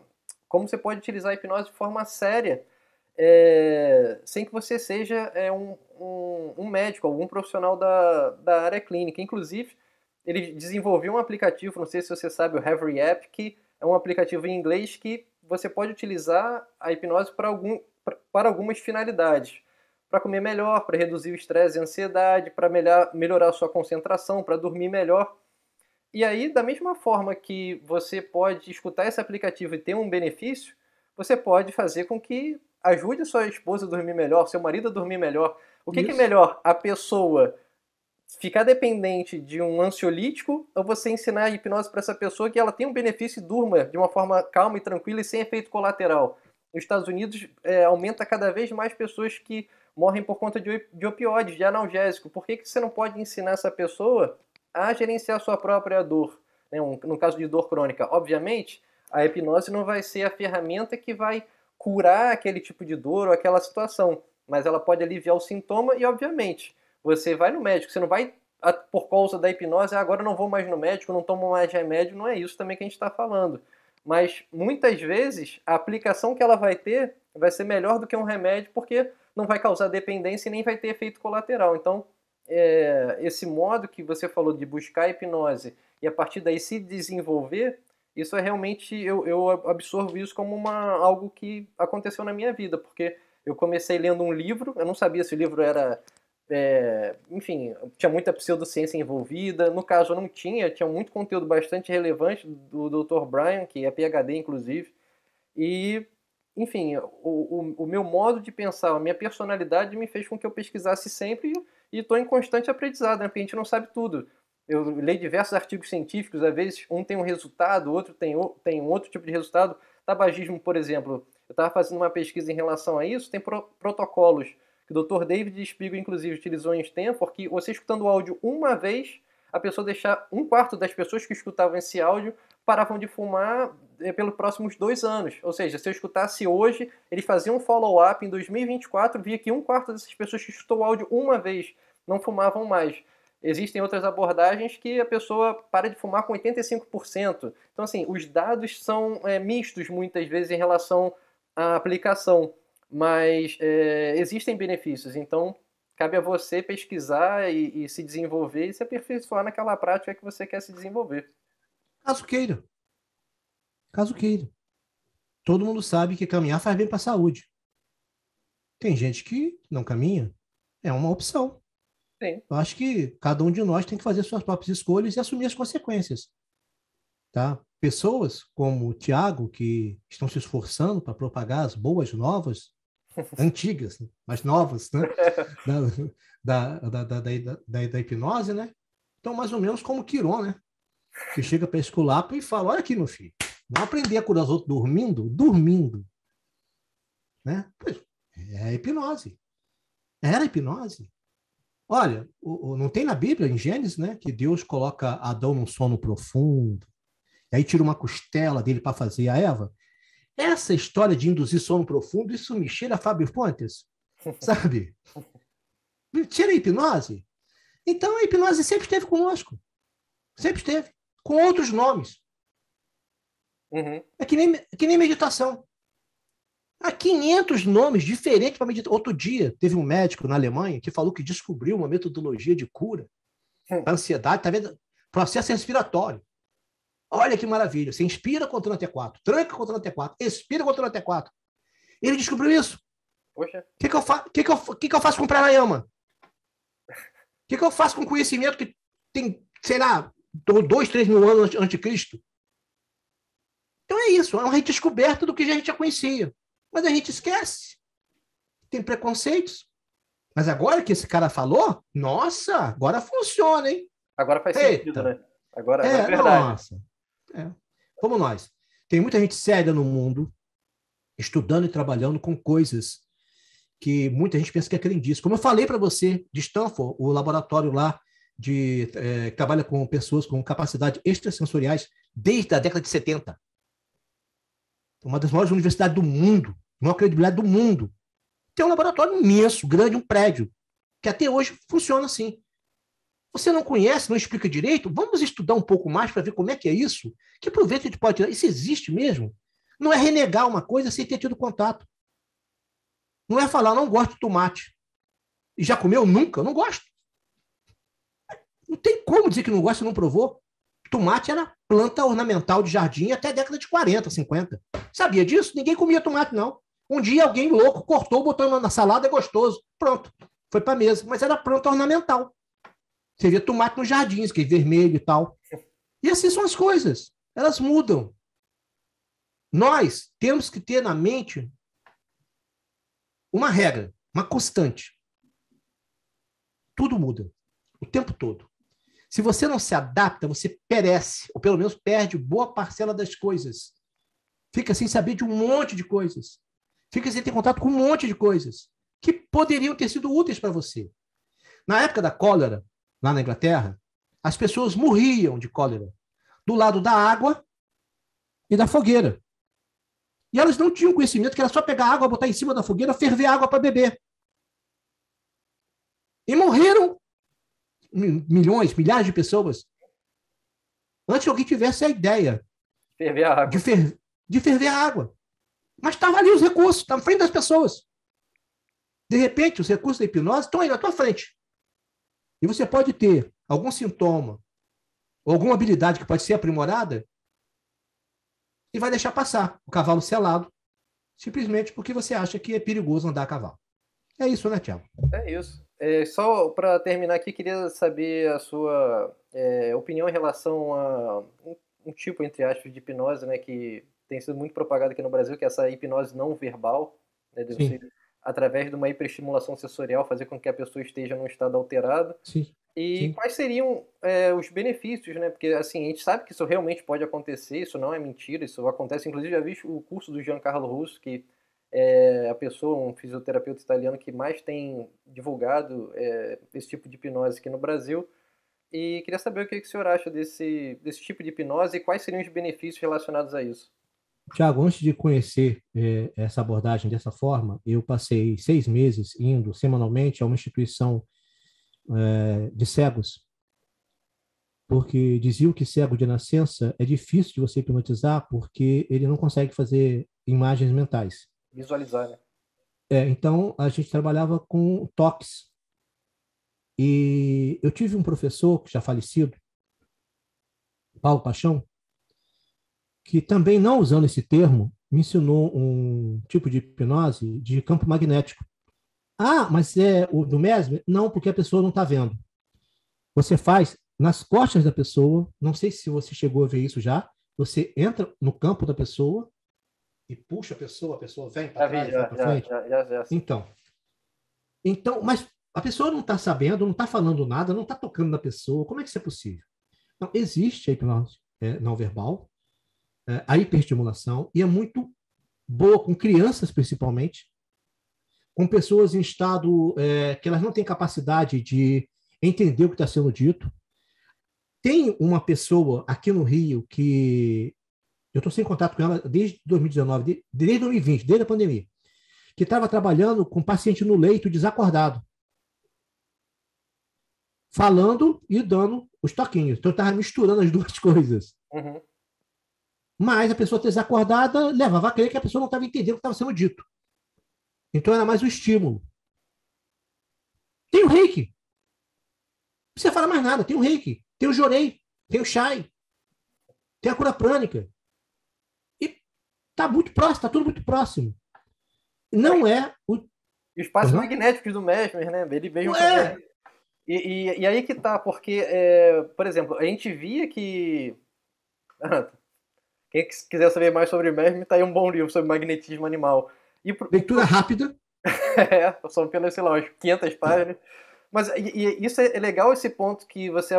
como você pode utilizar a hipnose de forma séria é, sem que você seja é, um, um, um, médico, algum profissional da, da área clínica. Inclusive, ele desenvolveu um aplicativo, não sei se você sabe, o Every App, que é um aplicativo em inglês que você pode utilizar a hipnose para, algum, para algumas finalidades. Para comer melhor, para reduzir o estresse e a ansiedade, para melhor, melhorar a sua concentração, para dormir melhor. E aí, da mesma forma que você pode escutar esse aplicativo e ter um benefício, você pode fazer com que ajude sua esposa a dormir melhor, seu marido a dormir melhor. O que, que é melhor? A pessoa ficar dependente de um ansiolítico ou você ensinar a hipnose para essa pessoa que ela tem um benefício e durma de uma forma calma e tranquila e sem efeito colateral? Nos Estados Unidos, é, aumenta cada vez mais pessoas que morrem por conta de, de opioides, de analgésico. Por que, que você não pode ensinar essa pessoa a gerenciar sua própria dor? Né? Um, no caso de dor crônica, obviamente, a hipnose não vai ser a ferramenta que vai curar aquele tipo de dor ou aquela situação, mas ela pode aliviar o sintoma e, obviamente, você vai no médico, você não vai ah, por causa da hipnose, agora não vou mais no médico, não tomo mais remédio, não é isso também que a gente está falando. Mas muitas vezes a aplicação que ela vai ter vai ser melhor do que um remédio porque não vai causar dependência e nem vai ter efeito colateral. Então, é, esse modo que você falou de buscar a hipnose e a partir daí se desenvolver isso é realmente, eu, eu absorvo isso como uma, algo que aconteceu na minha vida, porque eu comecei lendo um livro, eu não sabia se o livro era. É, enfim, tinha muita pseudociência envolvida. No caso, eu não tinha, tinha muito conteúdo bastante relevante do Dr. Brian, que é PhD, inclusive. E, enfim, o, o, o meu modo de pensar, a minha personalidade me fez com que eu pesquisasse sempre e estou em constante aprendizado, né? porque a gente não sabe tudo. Eu leio diversos artigos científicos, às vezes um tem um resultado, o outro tem, tem um outro tipo de resultado. Tabagismo, por exemplo, eu estava fazendo uma pesquisa em relação a isso, tem pro, protocolos que o Dr. David Spiegel, inclusive, utilizou em Stanford, que você escutando o áudio uma vez, a pessoa deixar um quarto das pessoas que escutavam esse áudio paravam de fumar eh, pelos próximos dois anos. Ou seja, se eu escutasse hoje, eles faziam um follow-up em 2024, via que um quarto dessas pessoas que escutou o áudio uma vez não fumavam mais. Existem outras abordagens que a pessoa para de fumar com 85%. Então, assim, os dados são é, mistos muitas vezes em relação à aplicação, mas é, existem benefícios. Então, cabe a você pesquisar e, e, se desenvolver e se aperfeiçoar naquela prática que você quer se desenvolver. Caso queira. Caso queira. Todo mundo sabe que caminhar faz bem para a saúde. Tem gente que não caminha. É uma opção. Sim. Eu acho que cada um de nós tem que fazer suas próprias escolhas e assumir as consequências. Tá? Pessoas como o Tiago, que estão se esforçando para propagar as boas novas, antigas, mas novas, né? da, da, da, da, da, hipnose, né? Então, mais ou menos como Quiron, né? Que chega para Esculapo e fala: Olha aqui, meu filho, vamos aprender a curar os outros dormindo? Dormindo. Né? Pois, é hipnose. Era hipnose. Olha, o, o, não tem na Bíblia, em Gênesis, né, que Deus coloca Adão num sono profundo, e aí tira uma costela dele para fazer a Eva? Essa história de induzir sono profundo, isso me cheira a Fábio Pontes, sabe? Me tira a hipnose. Então a hipnose sempre esteve conosco. Sempre esteve. Com outros nomes. Uhum. É, que nem, é que nem meditação. Há 500 nomes diferentes para meditar. Outro dia, teve um médico na Alemanha que falou que descobriu uma metodologia de cura hum. para ansiedade, tá vendo? processo respiratório. Olha que maravilha. Você inspira contando até 4, tranca contando até 4, expira contando até 4. Ele descobriu isso. Poxa. O que, que, eu, que, que, eu, que, que eu faço com pranayama? O que, que eu faço com conhecimento que tem, sei lá, dois, três mil anos antes de Cristo? Então é isso, é uma redescoberta do que a gente já conhecia mas a gente esquece. Tem preconceitos. Mas agora que esse cara falou, nossa, agora funciona, hein? Agora faz Eita. sentido, né? Agora é, é verdade. Nossa. É. Como nós. Tem muita gente séria no mundo, estudando e trabalhando com coisas que muita gente pensa que é crendice. Como eu falei para você, de Stanford, o laboratório lá de, é, que trabalha com pessoas com capacidade extrasensoriais desde a década de 70. Uma das maiores universidades do mundo maior credibilidade do mundo, tem um laboratório imenso, grande, um prédio, que até hoje funciona assim. Você não conhece, não explica direito? Vamos estudar um pouco mais para ver como é que é isso? Que proveito a gente pode tirar? Isso existe mesmo? Não é renegar uma coisa sem ter tido contato. Não é falar, não gosto de tomate. E já comeu? Nunca, não gosto. Não tem como dizer que não gosta e não provou. Tomate era planta ornamental de jardim até a década de 40, 50. Sabia disso? Ninguém comia tomate, não. Um dia alguém louco cortou, botou na salada, é gostoso. Pronto. Foi para mesa. Mas era planta ornamental. Você via tomate nos jardins, que é vermelho e tal. E assim são as coisas. Elas mudam. Nós temos que ter na mente uma regra, uma constante. Tudo muda. O tempo todo. Se você não se adapta, você perece, ou pelo menos perde boa parcela das coisas. Fica sem saber de um monte de coisas. Fica sem ter contato com um monte de coisas que poderiam ter sido úteis para você. Na época da cólera, lá na Inglaterra, as pessoas morriam de cólera do lado da água e da fogueira. E elas não tinham conhecimento que era só pegar água, botar em cima da fogueira, ferver água para beber. E morreram milhões, milhares de pessoas antes que alguém tivesse a ideia ferver a de, fer, de ferver a água. Mas estavam tá ali os recursos, estavam tá na frente das pessoas. De repente, os recursos da hipnose estão aí na tua frente. E você pode ter algum sintoma, alguma habilidade que pode ser aprimorada, e vai deixar passar o cavalo selado, simplesmente porque você acha que é perigoso andar a cavalo. É isso, né, Tiago? É isso. É, só para terminar aqui, queria saber a sua é, opinião em relação a um, um, tipo, entre aspas, de hipnose, né, que tem sido muito propagada aqui no Brasil, que é essa hipnose não verbal, né, de você, através de uma hiperestimulação sensorial, fazer com que a pessoa esteja num estado alterado. Sim. E Sim. quais seriam é, os benefícios, né? Porque assim, a gente sabe que isso realmente pode acontecer, isso não é mentira, isso acontece. Inclusive, já vi o curso do Giancarlo Russo, que é a pessoa, um fisioterapeuta italiano que mais tem divulgado é, esse tipo de hipnose aqui no Brasil. E queria saber o que, o senhor acha desse, desse tipo de hipnose e quais seriam os benefícios relacionados a isso. Tiago, antes de conhecer é, essa abordagem dessa forma, eu passei seis meses indo semanalmente a uma instituição é, de cegos, porque diziam que cego de nascença é difícil de você hipnotizar porque ele não consegue fazer imagens mentais. Visualizar, né? É, então, a gente trabalhava com toques. E eu tive um professor, já falecido, Paulo Paixão, que também, não usando esse termo, me ensinou um tipo de hipnose de campo magnético. Ah, mas é o do mesmer? Não, porque a pessoa não está vendo. Você faz nas costas da pessoa, não sei se você chegou a ver isso já, você entra no campo da pessoa e puxa a pessoa, a pessoa vem para trás, já, pra já, frente. Já, então, então, mas a pessoa não está sabendo, não está falando nada, não está tocando na pessoa. Como é que isso é possível? Não, existe a hipnose é, não verbal, eh, a hiperestimulação e é muito boa com crianças, principalmente, com pessoas em estado é, que elas não têm capacidade de entender o que está sendo dito. Tem uma pessoa aqui no Rio que eu estou sem contato com ela desde 2019, desde 2020, desde a pandemia, que estava trabalhando com paciente no leito desacordado, falando e dando os toquinhos. Então, eu estava misturando as duas coisas. Uhum. Mas a pessoa desacordada levava a crer que a pessoa não estava entendendo o que estava sendo dito. Então era mais um estímulo. Tem o reiki. Não precisa falar mais nada. Tem o reiki, tem o jorei, tem o chai tem a cura prânica. E está muito próximo, está tudo muito próximo. Não é o. E os passos uhum. magnéticos do Mesmer, né? Ele veio. É. E, e, e, aí que tá, porque, é, por exemplo, a gente via que. Quem quiser saber mais sobre mesmer, tá aí um bom livro sobre magnetismo animal. E pro... Leitura rápida. é, são apenas, sei lá, umas 500 páginas. Mas e, e isso é, é legal esse ponto que você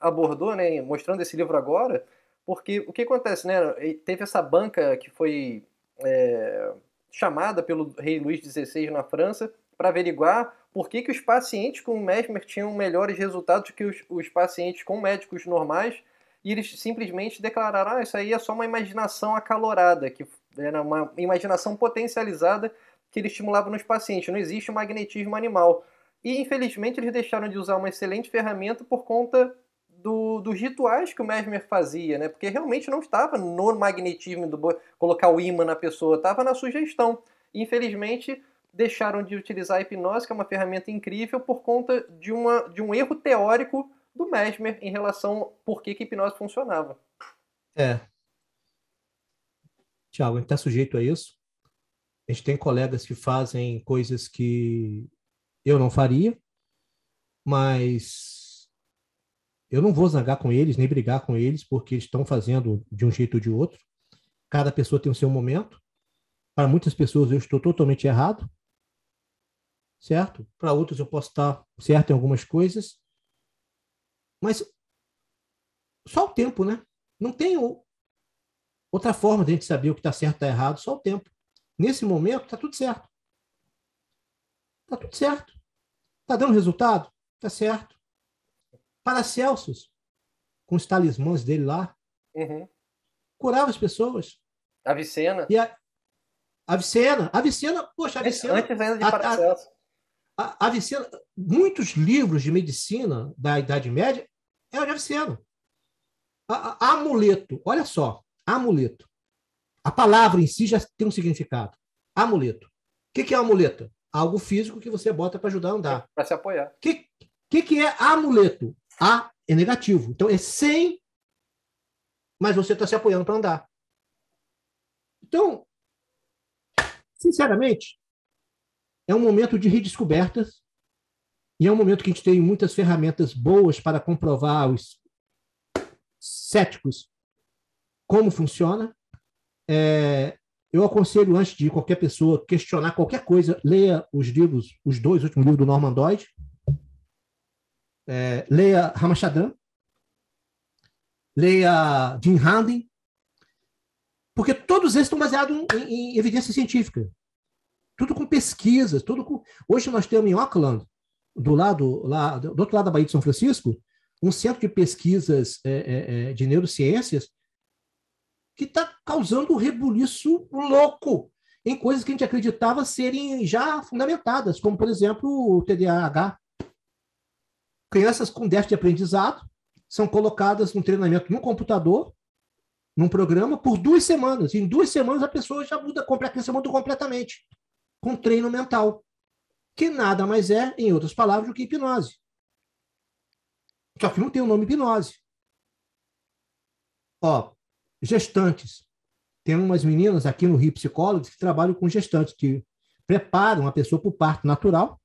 abordou, né, mostrando esse livro agora, porque o que acontece, né, teve essa banca que foi é, chamada pelo rei Luís XVI na França para averiguar por que, que os pacientes com Mesmer tinham melhores resultados que os, os pacientes com médicos normais, e eles simplesmente declararam: ah, isso aí é só uma imaginação acalorada, que era uma imaginação potencializada que ele estimulava nos pacientes. Não existe magnetismo animal. E infelizmente eles deixaram de usar uma excelente ferramenta por conta do, dos rituais que o Mesmer fazia, né? Porque realmente não estava no magnetismo do colocar o ímã na pessoa, estava na sugestão. E, infelizmente deixaram de utilizar a hipnose, que é uma ferramenta incrível, por conta de, uma, de um erro teórico do Mesmer em relação por que, que a hipnose funcionava. É. Tiago, a gente está sujeito a isso. A gente tem colegas que fazem coisas que eu não faria, mas eu não vou zangar com eles, nem brigar com eles, porque eles estão fazendo de um jeito ou de outro. Cada pessoa tem o seu momento. Para muitas pessoas eu estou totalmente errado, certo? Para outros eu posso estar certo em algumas coisas, mas só o tempo, né? Não tem outra forma de a gente saber o que está certo e está errado, só o tempo. Nesse momento, está tudo certo. Está tudo certo. Está dando resultado? Está certo. Paracelsus, com os talismãs dele lá, uhum. curava as pessoas. Avicena. E a... Avicena, Avicena, poxa, é, Avicena. Antes ainda de Paracelso. A, a, a Avicena, muitos livros de medicina da Idade Média é o Neviceiro. Amuleto, olha só, amuleto. A palavra em si já tem um significado. Amuleto. O que, que é amuleto? Algo físico que você bota para ajudar a andar. É, para se apoiar. O que, que, que é amuleto? A é negativo. Então é sem, mas você está se apoiando para andar. Então, sinceramente, é um momento de redescobertas e é um momento que a gente tem muitas ferramentas boas para comprovar aos céticos como funciona. É, eu aconselho, antes de qualquer pessoa questionar qualquer coisa, leia os livros, os dois últimos livros do Norman Doidge. É, leia Ramachadran. Leia Jim Handen. Porque todos eles estão baseados em, em evidência científica. Tudo com pesquisas, tudo com... Hoje nós temos em Auckland do lado lá, do outro lado da Baía de São Francisco, um centro de pesquisas é, é, é de neurociências que está causando um rebuliço louco em coisas que a gente acreditava serem já fundamentadas, como, por exemplo, o TDAH. Crianças com déficit de aprendizado são colocadas no treinamento no computador, num programa, por duas semanas. Em duas semanas, a pessoa já muda, a criança muda completamente, com treino mental que nada mais é, em outras palavras, do que hipnose. Só que não tem o nome hipnose. Ó, gestantes. Tem umas meninas aqui no Rio Psicólogos que trabalham com gestantes, que preparam a pessoa para o parto natural,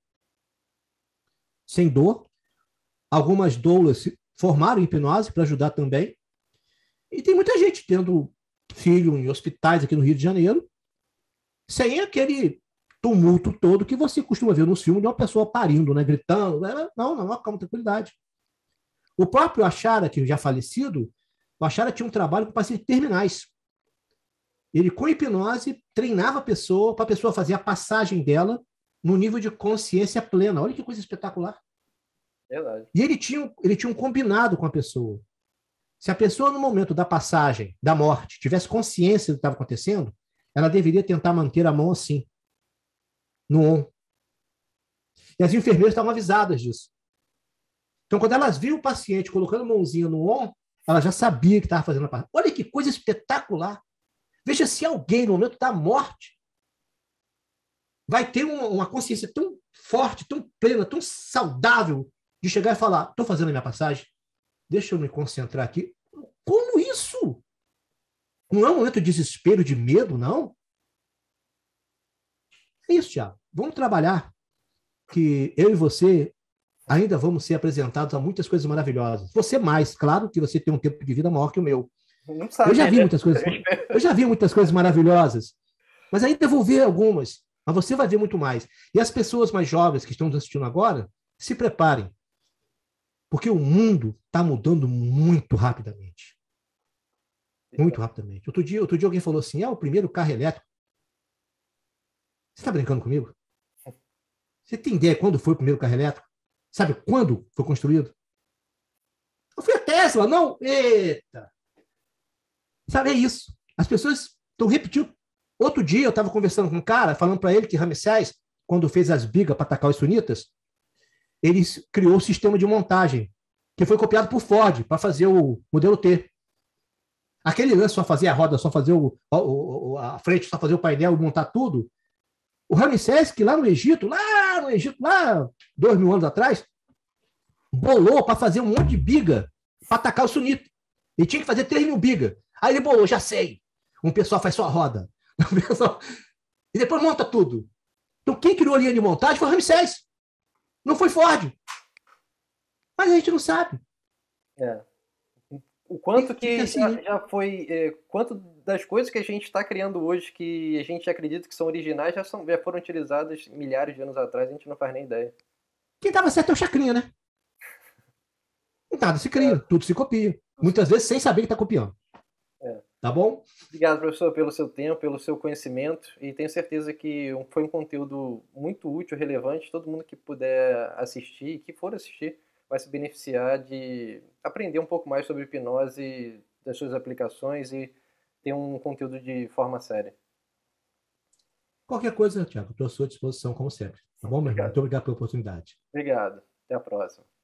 sem dor. Algumas doulas formaram hipnose para ajudar também. E tem muita gente tendo filho em hospitais aqui no Rio de Janeiro, sem aquele tumulto todo que você costuma ver nos filmes de uma pessoa parindo, né, gritando. Né, não, não, calma, tranquilidade. O próprio Achara, que já falecido, o Achara tinha um trabalho com pacientes terminais. Ele, com hipnose, treinava a pessoa para a pessoa fazer a passagem dela no nível de consciência plena. Olha que coisa espetacular. Verdade. E ele tinha, ele tinha um combinado com a pessoa. Se a pessoa, no momento da passagem, da morte, tivesse consciência do que estava acontecendo, ela deveria tentar manter a mão assim, no ON. E as enfermeiras estavam avisadas disso. Então, quando elas viram o paciente colocando mãozinha no ON, ela já sabia que estava fazendo a parte. Olha que coisa espetacular! Veja se alguém, no momento da morte, vai ter uma, uma consciência tão forte, tão plena, tão saudável, de chegar e falar: estou fazendo a minha passagem, deixa eu me concentrar aqui. Como isso? Não é um momento de desespero, de medo, não. É isso, Tiago. Vamos trabalhar, que eu e você ainda vamos ser apresentados a muitas coisas maravilhosas. Você mais, claro que você tem um tempo de vida maior que o meu. Sabe, eu já vi né? muitas coisas, eu já vi muitas coisas maravilhosas, mas ainda vou ver algumas. Mas você vai ver muito mais. E as pessoas mais jovens que estão nos assistindo agora, se preparem, porque o mundo está mudando muito rapidamente. Muito rapidamente. Outro dia, outro dia alguém falou assim: é o primeiro carro elétrico. Você está brincando comigo? Você tem ideia quando foi o primeiro carro elétrico? Sabe quando foi construído? Não foi a Tesla, não? Eita! Sabe, é isso. As pessoas estão repetindo. Outro dia eu estava conversando com um cara, falando para ele que Ramsés quando fez as bigas para atacar os sunitas, ele criou o um sistema de montagem, que foi copiado por Ford para fazer o modelo T. Aquele lance só fazer a roda, só fazer o, a frente, só fazer o painel e montar tudo, o Ramsés, que lá no Egito, lá no Egito, lá dois mil anos atrás, bolou para fazer um monte de biga para atacar o sunita. Ele tinha que fazer três mil biga. Aí ele bolou, já sei. Um pessoal faz sua roda. Um pessoal... E depois monta tudo. Então quem criou a linha de montagem foi o Ramsés. Não foi Ford. Mas a gente não sabe. É. O quanto que, que assim, já, né? já, foi. Eh, quanto das coisas que a gente está criando hoje, que a gente acredita que são originais, já, são, já foram utilizadas milhares de anos atrás, a gente não faz nem ideia. Quem dava certo é o chacrinha, né? Nada se cria, é. tudo se copia. Muitas vezes sem saber que está copiando. É. Tá bom? Obrigado, professor, pelo seu tempo, pelo seu conhecimento. E tenho certeza que foi um conteúdo muito útil, relevante. Todo mundo que puder assistir, que for assistir, vai se beneficiar de aprender um pouco mais sobre hipnose, das suas aplicações e ter um conteúdo de forma séria. Qualquer coisa, Tiago, estou à sua disposição, como sempre. Tá bom, meu irmão? Muito obrigado pela oportunidade. Obrigado. Até a próxima.